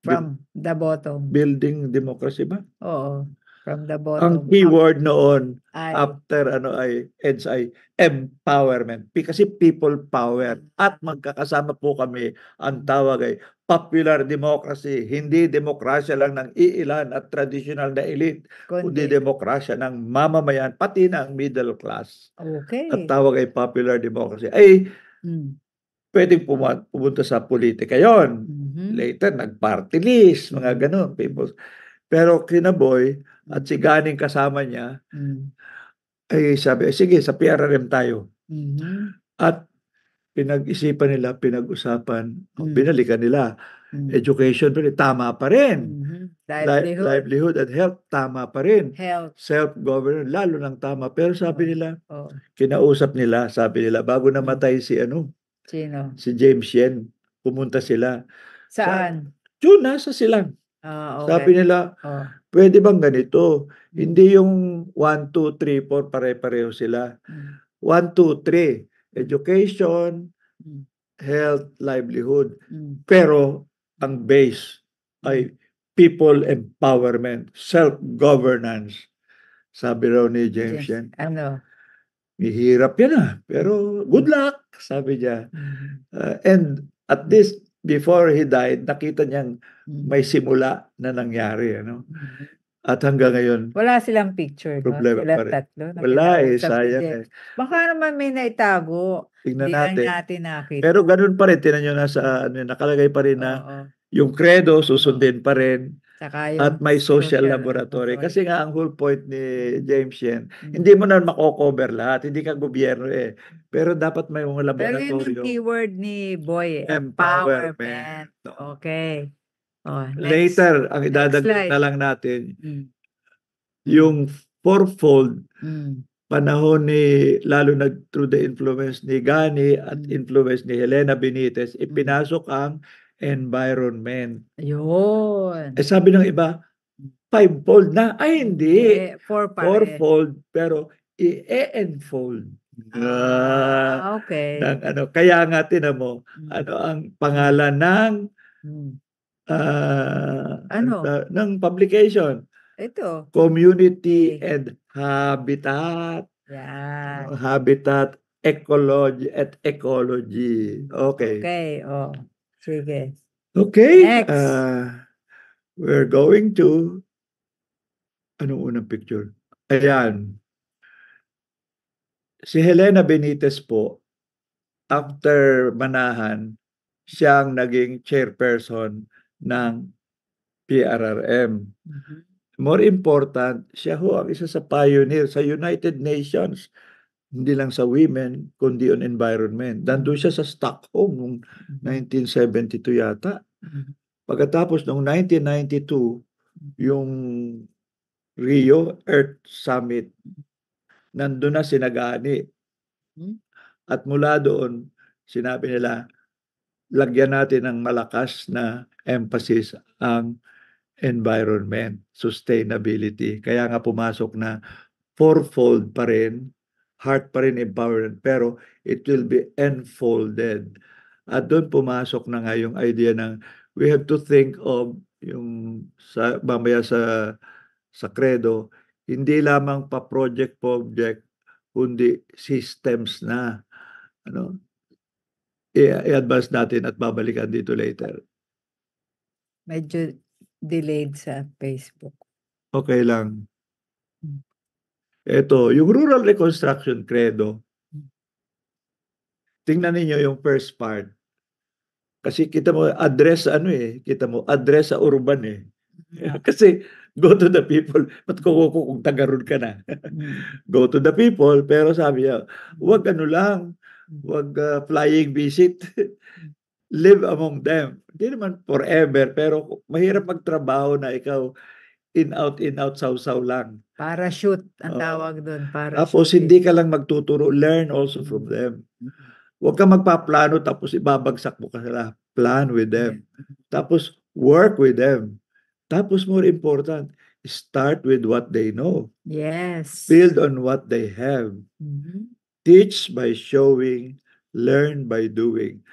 from the bottom. Building democracy ba? Oo. From the bottom. Ang keyword noon ay. after ano ay ends ay empowerment. Kasi people power. At magkakasama po kami ang tawag ay popular democracy. Hindi demokrasya lang ng iilan at traditional na elite, Kundi. kundi demokrasya ng mamamayan, pati ng middle class. Okay. At tawag ay popular democracy. Ay, hmm pwedeng pumunta, sa politika yon. Mm-hmm. Later, nag-party list, mga ganun. People. Pero kinaboy, at si Ganing kasama niya, mm. ay sabi, sige, sa PRRM tayo. Mm-hmm. At pinag-isipan nila, pinag-usapan, mm-hmm. binalikan nila. Mm-hmm. Education, tama pa rin. Mm-hmm. Livelihood. Li- livelihood and health, tama pa rin. Health. Self-governance, lalo nang tama. Pero sabi oh. nila, oh. kinausap nila, sabi nila, bago namatay si ano? Sino? Si James Yen. Pumunta sila. Saan? Sa, yun, nasa silang. Ah, okay. Sabi nila, oh Pwede bang ganito? Hmm. Hindi yung 1, 2, 3, 4, pare-pareho sila. 1, 2, 3, education, hmm. health, livelihood. Hmm. Pero ang base ay people empowerment, self-governance. Sabi raw ni James yes. yan. Ano? Mahirap yan ah. Pero good luck, sabi niya. Uh, and at least before he died, nakita niyang hmm. may simula na nangyari. Ano? At hanggang ngayon... Wala silang picture, problema no? Sila pa rin. tatlo. Wala eh, sayang eh. Baka naman may naitago. Tingnan Di natin. natin nakita. Pero ganun pa rin, tinan nyo, sa ano, nakalagay pa rin na oh, oh. yung credo susundin pa rin. Saka yung at may social, social laboratory. laboratory. Kasi nga ang whole point ni James Yen, mm-hmm. hindi mo na makocover lahat, hindi ka gobyerno eh. Pero dapat may mga laboratory. Pero yun yung keyword ni Boy, eh. empowerment. empowerment. Okay. Oh, next, Later, ang idadagdag na lang natin, mm. yung fourfold mm. panahon ni, lalo nag through the influence ni Gani at hmm. influence ni Helena Benitez, hmm. ipinasok ang environment. Ayun. Eh sabi ng iba, fivefold na. Ay, hindi. Eh, four pa Fourfold, eh. pero i-enfold. Ah, uh, okay. Ng, ano, kaya nga tinan mo, hmm. ano ang pangalan ng hmm. uh, ano? Uh, ng publication? Ito. Community okay. and Habitat. Yeah. Habitat ecology at ecology. Okay. Okay, oh. Sige. Okay. Next. Uh, we're going to... Anong unang picture? Ayan. Si Helena Benitez po, after manahan, siyang naging chairperson ng PRRM. Mm-hmm. More important, siya ho ang isa sa pioneer sa United Nations hindi lang sa women, kundi on environment. Nandun siya sa Stockholm noong 1972 mm-hmm. yata. Mm-hmm. Pagkatapos noong 1992, yung Rio Earth Summit, nandun na sinagani. Hmm? At mula doon, sinabi nila, lagyan natin ng malakas na emphasis ang environment, sustainability. Kaya nga pumasok na fourfold pa rin heart pa rin empowerment pero it will be enfolded. At doon pumasok na nga yung idea ng we have to think of yung sa, mamaya sa sa credo, hindi lamang pa project po project kundi systems na ano i-advance natin at babalikan dito later. Medyo delayed sa Facebook. Okay lang. Ito, yung Rural Reconstruction Credo, tingnan ninyo yung first part. Kasi kita mo, address ano eh, kita mo, address sa urban eh. *laughs* Kasi go to the people, ba't kukuko kung tagarod ka na? Hmm. *laughs* go to the people, pero sabi niya, wag ano lang, hmm. wag uh, flying visit. *laughs* Live among them. Hindi naman forever, pero mahirap magtrabaho na ikaw in out in out saw-saw lang. Parachute ang oh. tawag doon, para Tapos hindi ka lang magtuturo, learn also from them. Mm-hmm. Huwag ka magpaplano tapos ibabagsak mo ka sila. Plan with them. Tapos work with them. Tapos more important, start with what they know. Yes. Build on what they have. Mm-hmm. Teach by showing, learn by doing.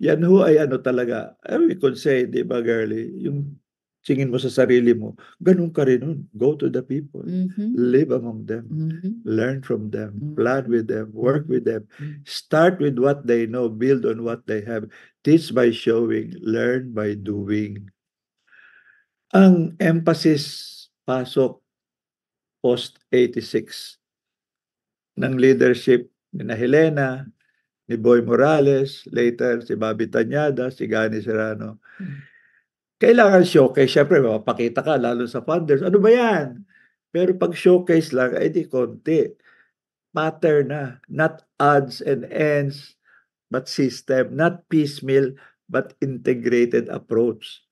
Yan ho ay ano talaga, I eh, we could say, di ba girly, yung tingin mo sa sarili mo, ganun ka rin nun. Go to the people. Mm-hmm. Live among them. Mm-hmm. Learn from them. Mm-hmm. Plan with them. Work with them. Mm-hmm. Start with what they know. Build on what they have. Teach by showing. Learn by doing. Ang emphasis pasok post-86 ng leadership ni na Helena, ni Boy Morales, later si Bobby Tanyada, si Gani Serrano. Mm-hmm kailangan showcase, syempre mapapakita ka lalo sa funders. Ano ba yan? Pero pag showcase lang, eh di konti. Matter na. Not odds and ends, but system. Not piecemeal, but integrated approach.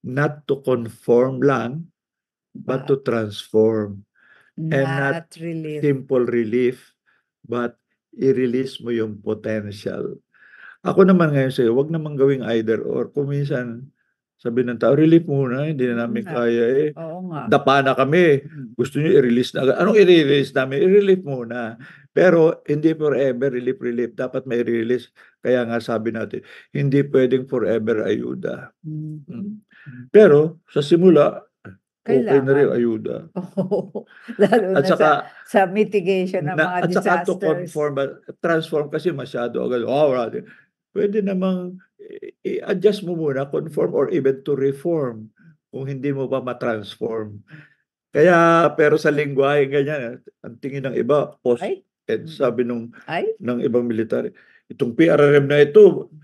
Not to conform lang, but to transform. and not relief. simple relief, but i-release mo yung potential. Ako naman ngayon sa'yo, wag naman gawing either or. Kung minsan, sabi ng tao, relief muna, hindi na namin hmm. kaya eh. Oo nga. Dapa na kami. Mm. Gusto nyo i-release na agad. Anong i-release namin? I-relief muna. Pero hindi forever relief, relief. Dapat may release. Kaya nga sabi natin, hindi pwedeng forever ayuda. Mm-hmm. Mm. Pero sa simula, Kailangan. okay na rin ayuda. *laughs* lalo at na saka, sa, sa mitigation ng na, mga at disasters. At saka to conform, transform kasi masyado agad. Oh, pwede namang i-adjust mo muna, conform or even to reform kung hindi mo ba matransform. Kaya, pero sa lingwahe, ganyan, ah, ang tingin ng iba, post, Ay? Ed, hmm. sabi nung, Ay? ng ibang military, itong PRRM na ito,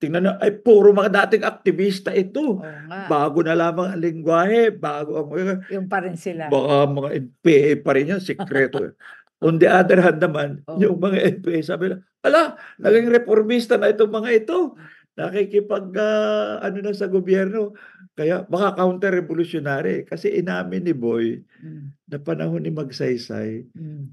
tingnan na, ay puro mga dating aktivista ito. Bago na lamang ang lingwahe, bago ang... Yung pa rin sila. Baka mga NPA pa rin yan, sekreto. *laughs* On the other hand naman, Oo. Oh. yung mga NPA sabi nila, ala, naging reformista na itong mga ito nakikipag uh, ano na sa gobyerno. Kaya baka counter-revolutionary kasi inamin ni Boy mm. na panahon ni Magsaysay. Mm.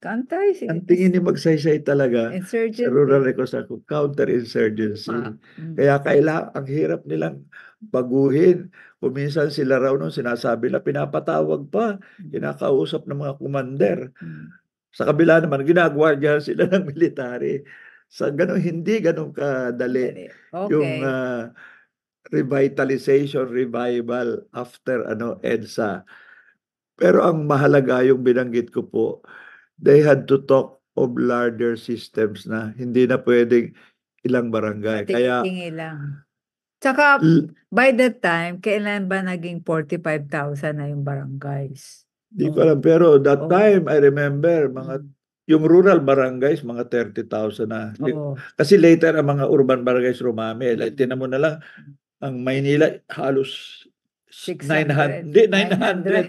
Antay. Ang tingin ni Magsaysay talaga sa rural reconstruction, counter-insurgency. Ah. Mm. Kaya kailangan, ang hirap nilang baguhin. Kuminsan sila raw nung sinasabi na pinapatawag pa, hmm. kinakausap ng mga commander. Mm. Sa kabila naman, ginagwardiyahan sila *laughs* ng military sa ganun, hindi ganun kadali okay. yung uh, ah, revitalization, revival after ano EDSA. Pero ang mahalaga yung binanggit ko po, they had to talk of larger systems na hindi na pwedeng ilang barangay. Mating Kaya lang. Tsaka by that time, kailan ba naging 45,000 na yung barangays? Hindi oh. ko alam pero that oh. time I remember mga mm. Yung rural barangays, mga 30,000 na. Oo. Kasi later, ang mga urban barangays rumami. Like, eh, mm. tinan mo na lang, ang Maynila, halos 600. 900. Hindi,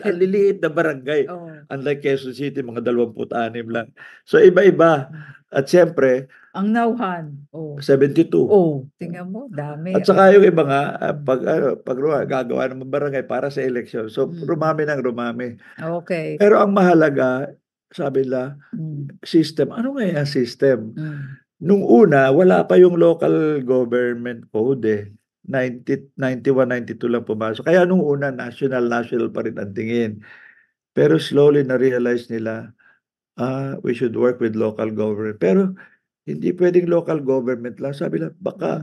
900. 900. Ang liliit na barangay. Oo. Unlike Quezon City, mga 26 lang. So, iba-iba. Mm. At siyempre, ang nauhan. Oh. 72. Oh, tingnan mo, dami. At saka yung iba nga, ah, pag, ano, pag gagawa ng barangay para sa election So, mm. rumami ng rumami. Okay. Pero ang mahalaga, sabi nila, mm. system. Ano nga yung system? Mm. Nung una, wala pa yung local government code eh. 90, 91, 92 lang pumasok. Kaya nung una, national, national pa rin ang tingin. Pero slowly na-realize nila, ah, we should work with local government. Pero hindi pwedeng local government lang. Sabi lang, baka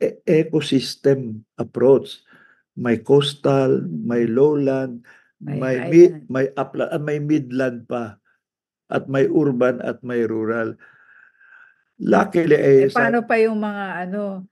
hmm. e- ecosystem approach. May coastal, hmm. may lowland, may, may island. mid, may upland, uh, ah, may midland pa at may urban at may rural. Luckily eh, eh paano sa, pa yung mga ano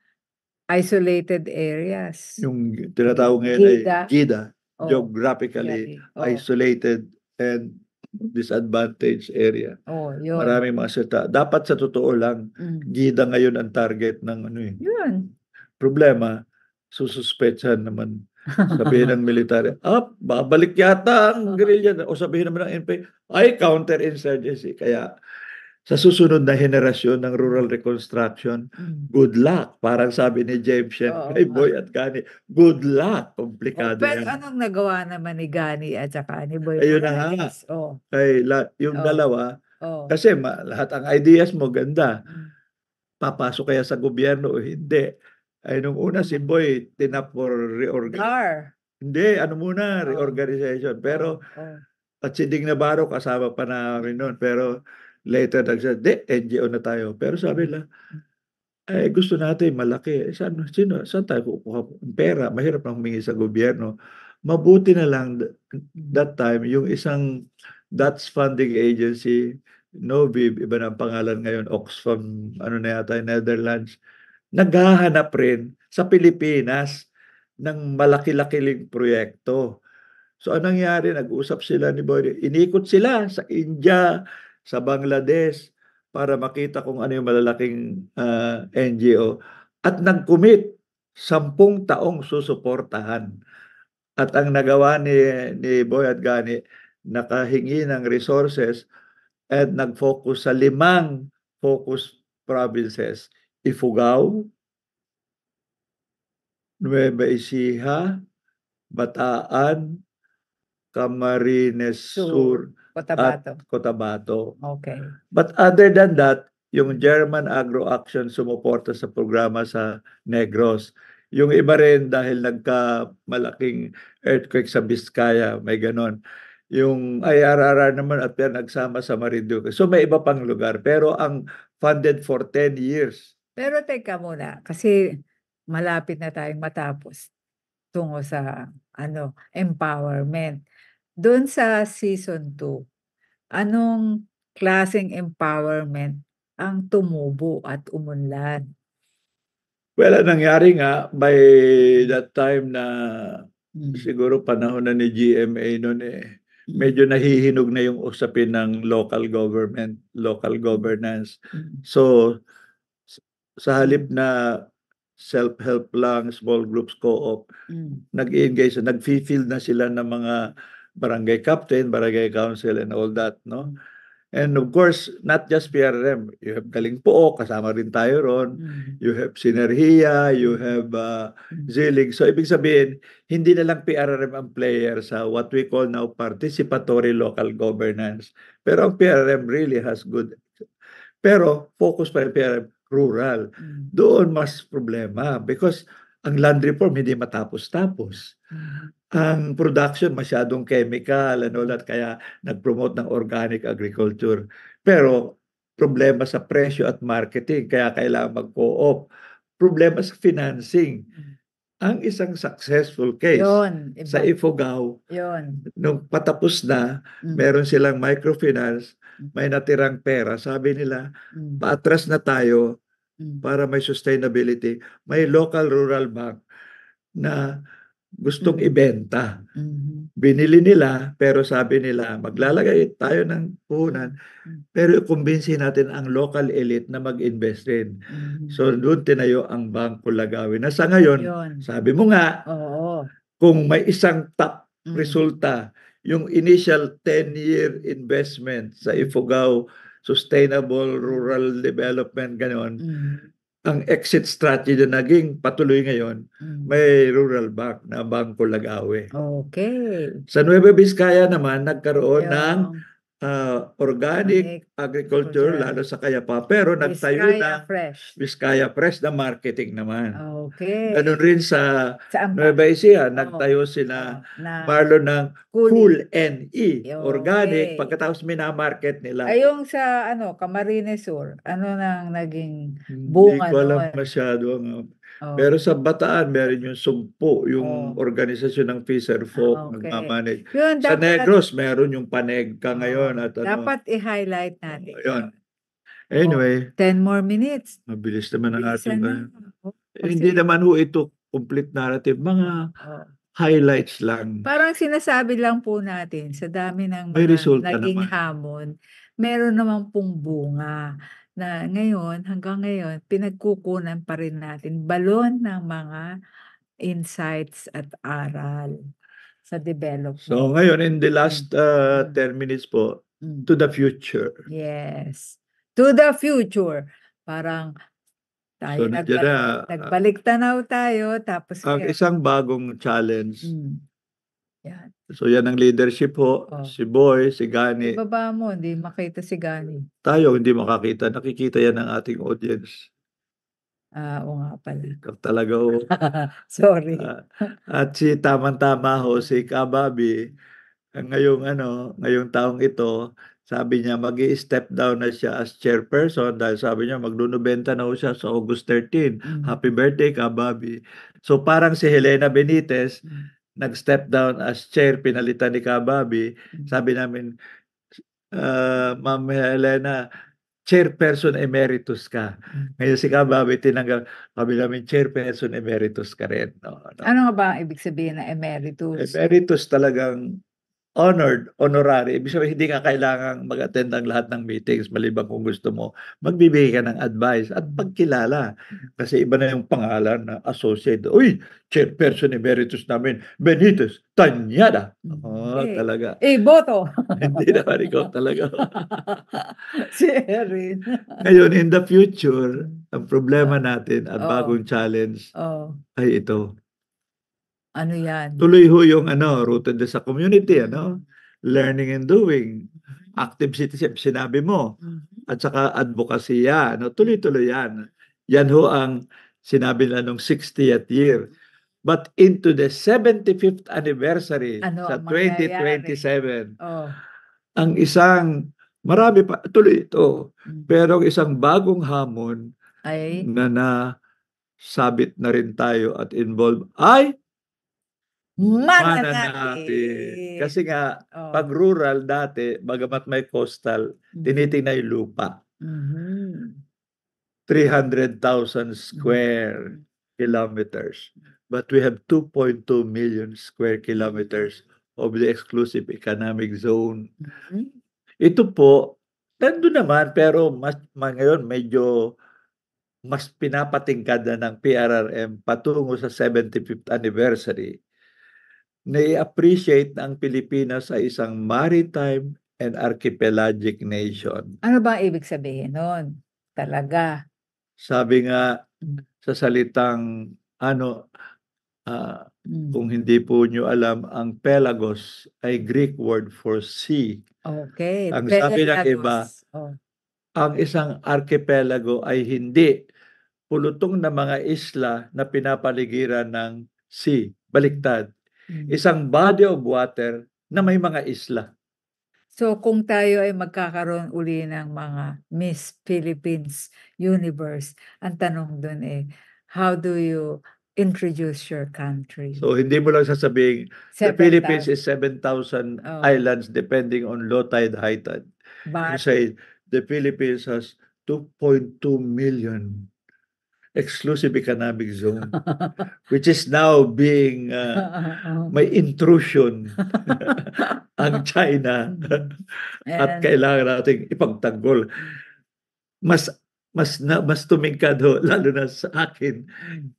isolated areas? Yung tinatawag ngayon ay GIDA, oh, geographically oh. isolated and disadvantaged area. Oh, yun. Maraming mga salita. Dapat sa totoo lang, mm. gida ngayon ang target ng ano eh. Yun. Problema, sususpetsahan naman Sabihin ng military, ah, babalik yata ang guerrilla. O sabihin naman ng NPA, ay counter-insurgency. Kaya sa susunod na henerasyon ng rural reconstruction, mm. good luck. Parang sabi ni James Shen, oh, kay Boy at Gani, good luck. Komplikado oh, pero yan. anong nagawa naman ni Gani at saka ni Boy? Ayun na nga. Oh. Ay, la, yung oh. dalawa, oh. kasi ma, lahat ang ideas mo ganda. Mm. Papasok kaya sa gobyerno o hindi? Ay, nung una si Boy, tinap for reorganization. Hindi, ano muna, oh. reorganization. Pero, oh. oh. at si Ding Navarro, kasama pa na rin noon. Pero, later, nagsabi, di, NGO na tayo. Pero sabi nila, ay gusto natin malaki. Eh, saan, sino, saan tayo kukuha pera? Mahirap nang humingi sa gobyerno. Mabuti na lang that time, yung isang that's funding agency, Novib, iba na ang pangalan ngayon, Oxfam, ano na yata, Netherlands, naghahanap rin sa Pilipinas ng malaki-lakiling proyekto. So anong nangyari? Nag-usap sila ni Boy. Inikot sila sa India, sa Bangladesh, para makita kung ano yung malalaking uh, ah, NGO. At nag-commit, sampung taong susuportahan. At ang nagawa ni, ni Boy at Gani, nakahingi ng resources at nag-focus sa limang focus provinces Ifugao, Nueva Ecija, Bataan, Camarines Sur, Cotabato. at Cotabato. Okay. But other than that, yung German Agro Action sumuporta sa programa sa Negros. Yung iba rin dahil nagka malaking earthquake sa Biskaya, may ganon. Yung IRRR naman at yan nagsama sa Marinduque. So may iba pang lugar. Pero ang funded for 10 years pero teka muna, kasi malapit na tayong matapos tungo sa ano empowerment. Doon sa season 2, anong klaseng empowerment ang tumubo at umunlad? Well, nangyari nga by that time na mm. siguro panahon na ni GMA noon eh, hmm. medyo nahihinog na yung usapin ng local government, local governance. Mm. So, sa halip na self-help lang, small groups, co-op, mm. nag-engage, nag feel na sila ng mga barangay captain, barangay council, and all that, no? And of course, not just PRM. You have Galing Pook, kasama rin tayo ron. Mm. You have Sinerhia, you mm. have uh, ah, mm. Zilig. So ibig sabihin, hindi na lang PRM ang player sa what we call now participatory local governance. Pero ang PRM really has good... Pero focus pa rin PRM rural. Mm. Doon mas problema because ang land reform hindi matapos-tapos. Mm. Ang production masyadong chemical and all that kaya nag-promote ng organic agriculture. Pero problema sa presyo at marketing kaya kailangan mag-co-op. Problema sa financing. Mm. Ang isang successful case Yun, iba. sa Ifugao, Yun. nung patapos na, mm. meron silang microfinance, may mm. natirang pera, sabi nila, mm. paatras na tayo mm. para may sustainability. May local rural bank na gustong mm. ibenta. Mm-hmm. Binili nila, pero sabi nila, maglalagay tayo ng puhunan, mm. pero ikumbinsi natin ang local elite na mag-invest rin. Mm-hmm. So doon tinayo ang Bangko Lagawi. Na sa ngayon, Yun. sabi mo nga, Oo. kung may isang top mm. resulta yung initial 10-year investment sa Ifugao Sustainable Rural Development, ganon, mm ang exit strategy na naging patuloy ngayon, mm. may rural bank na Bangko Lagawe. Okay. Sa Nueva Vizcaya naman, nagkaroon yeah. ng uh, organic okay. agriculture, lalo sa kaya pa Pero nagtayo na Fresh. Vizcaya Fresh na marketing naman. Okay. Ganun rin sa, sa Nueva Ecija, nagtayo sila oh, na, Marlon ng Cool, cool NE, okay. organic, pagkatapos minamarket nila. Ay, sa ano, Camarines Sur, ano nang naging bunga Hindi ko alam noon. masyado ang Oh. Pero sa Bataan, meron yung Sumpo, yung oh. organisasyon ng Fisherfolk ah, okay. nagmamanage. Yun, sa Negros, meron yung Panegka oh. ngayon. At ano, dapat i-highlight natin. yun. Oh, anyway. Oh, 10 more minutes. Mabilis naman ang ating. Na. Oh, eh, hindi naman ho ito complete narrative. Mga oh. highlights lang. Parang sinasabi lang po natin sa dami ng mga naging naman. hamon, meron naman pong bunga na ngayon, hanggang ngayon, pinagkukunan pa rin natin balon ng mga insights at aral sa development. So ngayon, in the last mm. uh, 10 mm. minutes po, mm. to the future. Yes. To the future. Parang tayo so, nagbalik, na, nagbalik tanaw tayo. Tapos ang kaya, isang bagong challenge mm yan. So yan ang leadership ho. Oh. Si Boy, si Gani. Ibaba mo, hindi makita si Gani. Tayo hindi makakita. Nakikita yan ng ating audience. Ah, uh, oo nga pala. Ikaw talaga ho. Oh. *laughs* Sorry. Uh, at si tamang-tama ho, si Kababi, ngayong ano, ngayong taong ito, sabi niya mag step down na siya as chairperson dahil sabi niya magdunubenta na ho siya sa August 13. Mm-hmm. Happy birthday ka, Bobby. So parang si Helena Benitez, mm-hmm nag-step down as chair, pinalitan ni Kababi, mm-hmm. sabi namin, uh, Ma'am Helena, chairperson emeritus ka. Mm-hmm. Ngayon si Kababi tinanggal, kami namin chairperson emeritus ka rin. No, no. Ano nga ba ang ibig sabihin na emeritus? Emeritus talagang honored, honorary. Ibig sabihin, hindi ka kailangang mag-attend ng lahat ng meetings maliban kung gusto mo. Magbibigay ka ng advice at pagkilala. Kasi iba na yung pangalan na associate. Uy, chairperson emeritus namin, Benitez Tanyada. Oh, eh, talaga. Eh, boto. *laughs* hindi naman ikaw talaga. *laughs* si Erin. Ngayon, in the future, ang problema ah. natin at oh. bagong challenge oh. ay ito ano yan? Tuloy ho yung ano, rooted sa community, ano? Learning and doing. Active citizenship, sinabi mo. Mm-hmm. At saka advocacy Ano? Tuloy-tuloy yan. Yan ho ang sinabi nila nung 60th year. But into the 75th anniversary ano, sa 2027, oh. ang isang, marami pa, tuloy ito, mm. pero isang bagong hamon ay. na na sabit na rin tayo at involved ay mananati. mananati. Kasi nga, oh. pag rural dati, bagamat may coastal, mm-hmm. tinitingnan yung lupa. Mm-hmm. 300,000 square mm-hmm. kilometers. But we have 2.2 million square kilometers of the exclusive economic zone. Mm-hmm. Ito po, nandun naman, pero mas, ngayon medyo mas pinapatingkad na ng PRRM patungo sa 75th anniversary na-appreciate ang Pilipinas sa isang maritime and archipelagic nation. Ano ba ibig sabihin noon? Talaga. Sabi nga hmm. sa salitang ano uh, mm. kung hindi po nyo alam ang pelagos ay Greek word for sea. Okay. Ang pelagos. sabi ng iba oh. ang isang archipelago ay hindi pulutong na mga isla na pinapaligiran ng sea, baliktad. Mm. Isang body of water na may mga isla. So kung tayo ay magkakaroon uli ng mga Miss Philippines Universe, ang tanong doon eh, how do you introduce your country? So hindi mo lang sasabing, 7, the Philippines is 7,000 oh. islands depending on low tide, high tide. But, you say, the Philippines has 2.2 million exclusive economic zone *laughs* which is now being uh, *laughs* may intrusion *laughs* ang China at kailangan nating ipagtanggol mas mas na, mas tumingkado *laughs* lalo na sa akin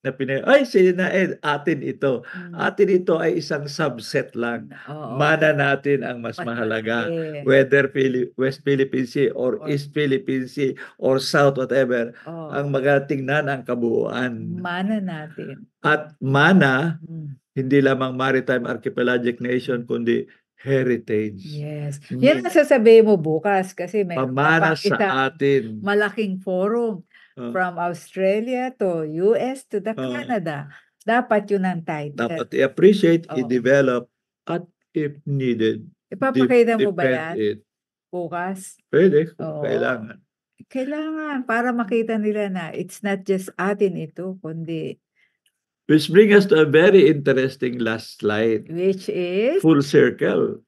na pinay ay si na atin ito hmm. atin ito ay isang subset lang Oo. mana natin ang mas mahalaga whether Pili- West Philippine Sea or, or East Philippine Sea or South whatever Oo. ang magatingnan ang kabuuan mana natin at mana hmm. hindi lamang maritime archipelagic nation kundi heritage. Yes. Hmm. Yan ang sasabihin mo bukas kasi may pamana sa atin. Malaking forum uh, from Australia to US to the uh, Canada. Dapat yun ang title. Dapat i-appreciate, oh. i-develop, at if needed, Ipapakita mo ba yan? It. Bukas? Pwede, kung Oo. kailangan. Kailangan para makita nila na it's not just atin ito, kundi Which brings us to a very interesting last slide. Which is? Full circle.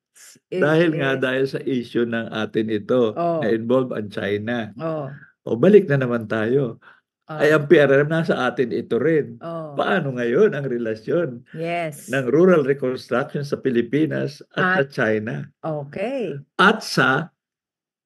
It dahil is. nga dahil sa issue ng atin ito oh. na involve ang China. Oh. O balik na naman tayo. Oh. Ay ang PRM nasa atin ito rin. Oh. Paano ngayon ang relasyon yes. ng rural reconstruction sa Pilipinas at, at sa China? Okay. At sa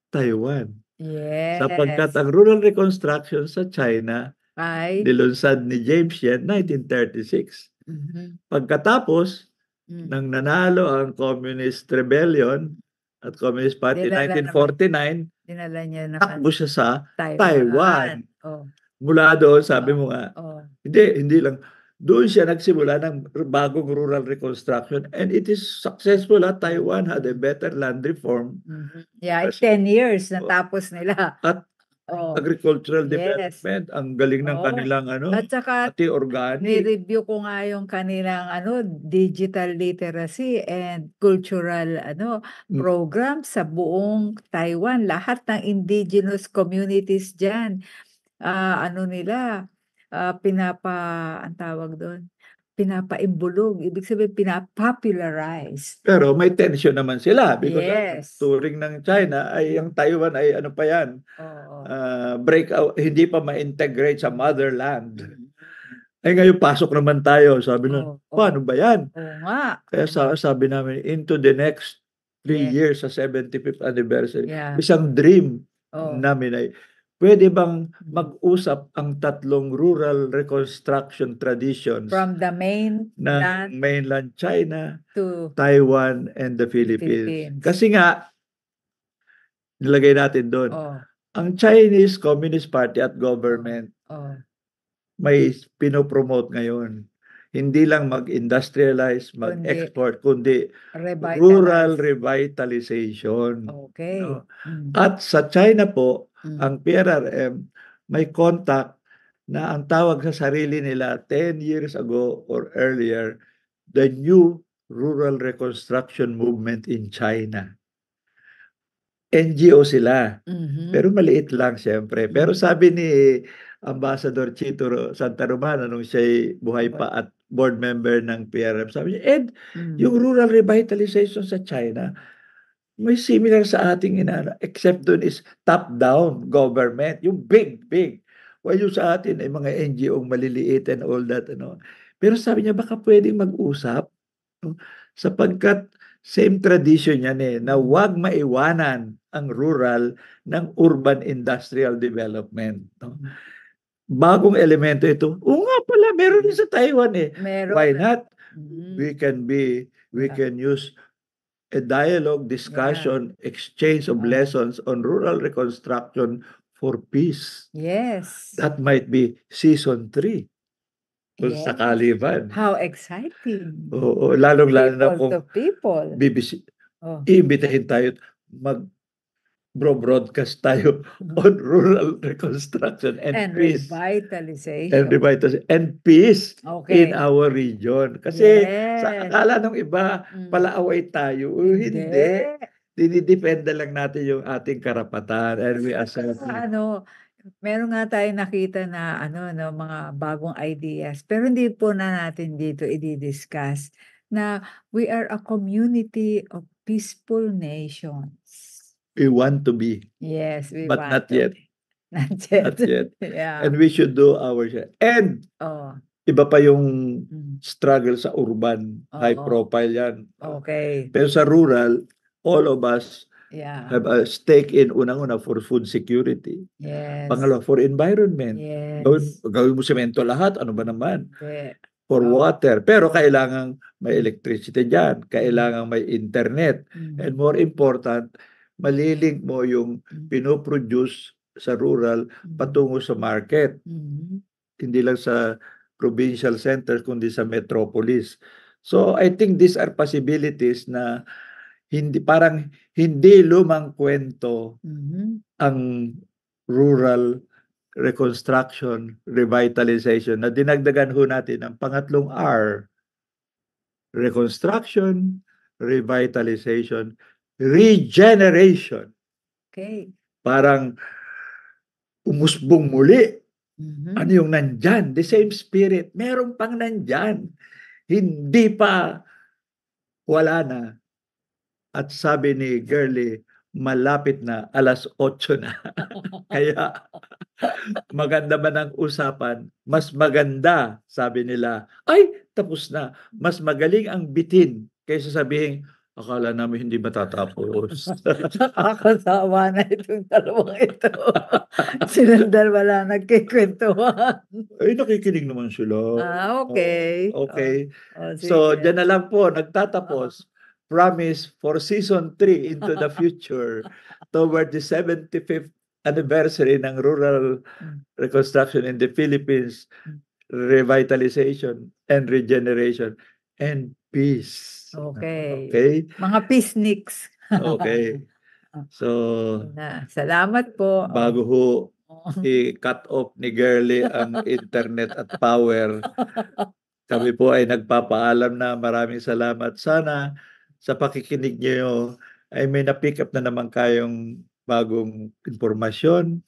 Taiwan. Yes. Sapagkat ang rural reconstruction sa China Right. Nilunsad ni James yan, 1936. Mm-hmm. Pagkatapos, mm-hmm. nang nanalo ang Communist Rebellion at Communist Party dinala 1949, dinala niya na takbo siya sa Taiwan. Taiwan. Oh. Mula doon, sabi oh. mo nga, oh. hindi, hindi lang. Doon siya nagsimula ng bagong rural reconstruction and it is successful at Taiwan had a better land reform. Mm-hmm. Yeah, 10 years oh. natapos nila. At Oh. Agricultural Yes. ang galing ng Oo. kanilang ano, At saka pati organic. ni-review ko nga yung kanilang ano digital literacy and cultural ano Mm. program sa buong Taiwan lahat ng indigenous communities diyan ah, ano nila ah, pinapa ang tawag doon pinapaimbulog, ibig sabihin pinapopularize. Pero may tension naman sila because ah, yes. ang ng China ay ang Taiwan ay ano pa yan, oh. uh, ah, breakout, hindi pa ma-integrate sa motherland. Ay ngayon pasok naman tayo, sabi nun, oh, oh. paano ba yan? Oo nga. Kaya sa, sabi namin, into the next three yeah. years sa 75th anniversary, yeah. isang dream oh. namin ay pwede bang mag-usap ang tatlong rural reconstruction traditions from the main ng mainland China to Taiwan and the Philippines. Philippines. Kasi nga nilagay natin doon. Oh. Ang Chinese Communist Party at government oh. oh. may pinopromote ngayon hindi lang mag-industrialize, mag-export, kundi, kundi rural revitalization. Okay. No? Mm-hmm. At sa China po, Mm. Ang PRRM may contact na ang tawag sa sarili nila 10 years ago or earlier, the new rural reconstruction movement in China. NGO sila. Mm-hmm. Pero maliit lang siyempre. Pero mm-hmm. sabi ni Ambassador Chito Santa Romana nung siya buhay pa at board member ng PRM, sabi niya, Ed, mm-hmm. yung rural revitalization sa China, may similar sa ating inana, except doon is top-down government, yung big, big. While yung sa atin ay mga NGO maliliit and all that. Ano. Pero sabi niya, baka pwedeng mag-usap no? sapagkat same tradition yan eh, na huwag maiwanan ang rural ng urban industrial development. No? Bagong elemento ito. Oo nga pala, meron din sa Taiwan eh. Meron. Why not? Mm-hmm. We can be, we can use a dialogue, discussion, yeah. exchange of lessons on rural reconstruction for peace. Yes. That might be season 3. Kung yes. sakali man. How exciting. Oo, lalong-lalo lalo na kung people. BBC, oh. imbitahin tayo mag bro-broadcast tayo *laughs* on rural reconstruction and, and peace. revitalization. And revitalization. And peace okay. in our region. Kasi yes. sa akala ng iba, mm. palaaway tayo. O, hindi. hindi. Dinidepende lang natin yung ating karapatan and we accept. Ano, meron nga tayo nakita na ano no mga bagong ideas pero hindi po na natin dito i-discuss na we are a community of peaceful nations we want to be. Yes, we but want not to yet. Be. *laughs* Not yet. Not yet. *laughs* yeah. And we should do our share. And oh. iba pa yung mm. struggle sa urban, oh, high profile yan. Okay. Pero sa rural, all of us yeah. have a stake in unang-una for food security. Yes. Pangalawa, for environment. Yes. Gawin, mo semento lahat, ano ba naman? Yeah. For oh. water. Pero kailangan may electricity dyan. Mm. Kailangan may internet. Mm. And more important, malilig mo yung mm. pinoproduce sa rural mm. patungo sa market. Mm-hmm. Hindi lang sa provincial center kundi sa metropolis. So I think these are possibilities na hindi parang hindi lumang kwento mm-hmm. ang rural reconstruction, revitalization na dinagdagan ho natin ang pangatlong R. Reconstruction, revitalization, regeneration. Okay. Parang umusbong muli. Mm-hmm. Ano yung nandyan? The same spirit. Meron pang nandyan. Hindi pa wala na. At sabi ni Girlie, malapit na, alas 8 na. *laughs* Kaya maganda man ang usapan, mas maganda, sabi nila, ay, tapos na. Mas magaling ang bitin kaysa sabihin, Akala namin hindi matatapos. *laughs* Nakakatawa na itong dalawang ito. *laughs* Silang dalawa na nagkikwentuhan. Eh, nakikinig naman sila. Ah, okay. Oh, okay. Oh, oh, so, dyan na lang po, nagtatapos. Promise for Season 3 into the *laughs* future toward the 75th anniversary ng Rural mm. Reconstruction in the Philippines, mm. Revitalization and Regeneration and Peace. Ah, okay. Okay. Mga pisniks. okay. *laughs* Ah, so, na. salamat po. Bago ho oh. i-cut off ni Girly ang *laughs* internet at power, kami po ay nagpapaalam na maraming salamat. Sana sa pakikinig niyo ay may na-pick up na naman kayong bagong impormasyon,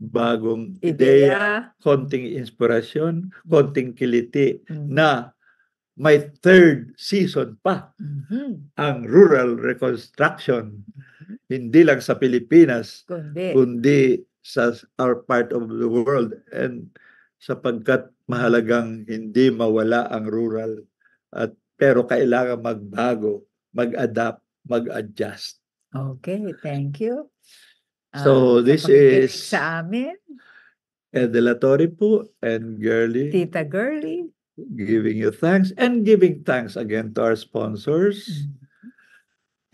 bagong ideya, ideya konting inspirasyon, konting kiliti mm. na may third season pa mm-hmm. ang rural reconstruction mm-hmm. hindi lang sa Pilipinas kundi. kundi sa our part of the world and sapagkat mahalagang hindi mawala ang rural at pero kailangan magbago, mag-adapt, mag-adjust. Okay, thank you. Uh, so this is sa amin. Edelatory po and Girly. Tita Girly giving you thanks and giving thanks again to our sponsors,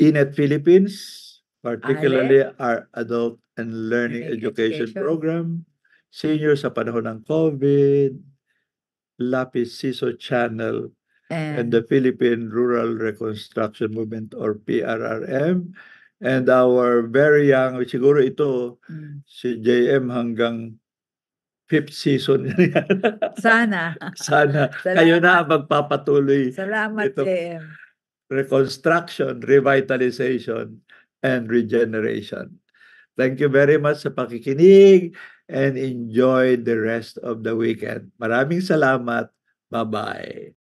mm-hmm. INET Philippines, particularly Ale. our adult and learning education, education program, seniors sa panahon ng COVID, Lapis CISO Channel, and, and the Philippine Rural Reconstruction Movement or PRRM, and our very young, siguro ito, mm. si JM hanggang fifth season Sana. *laughs* Sana. Salamat. Kayo na magpapatuloy. Salamat, ito. JM. Reconstruction, revitalization, and regeneration. Thank you very much sa pakikinig and enjoy the rest of the weekend. Maraming salamat. Bye-bye.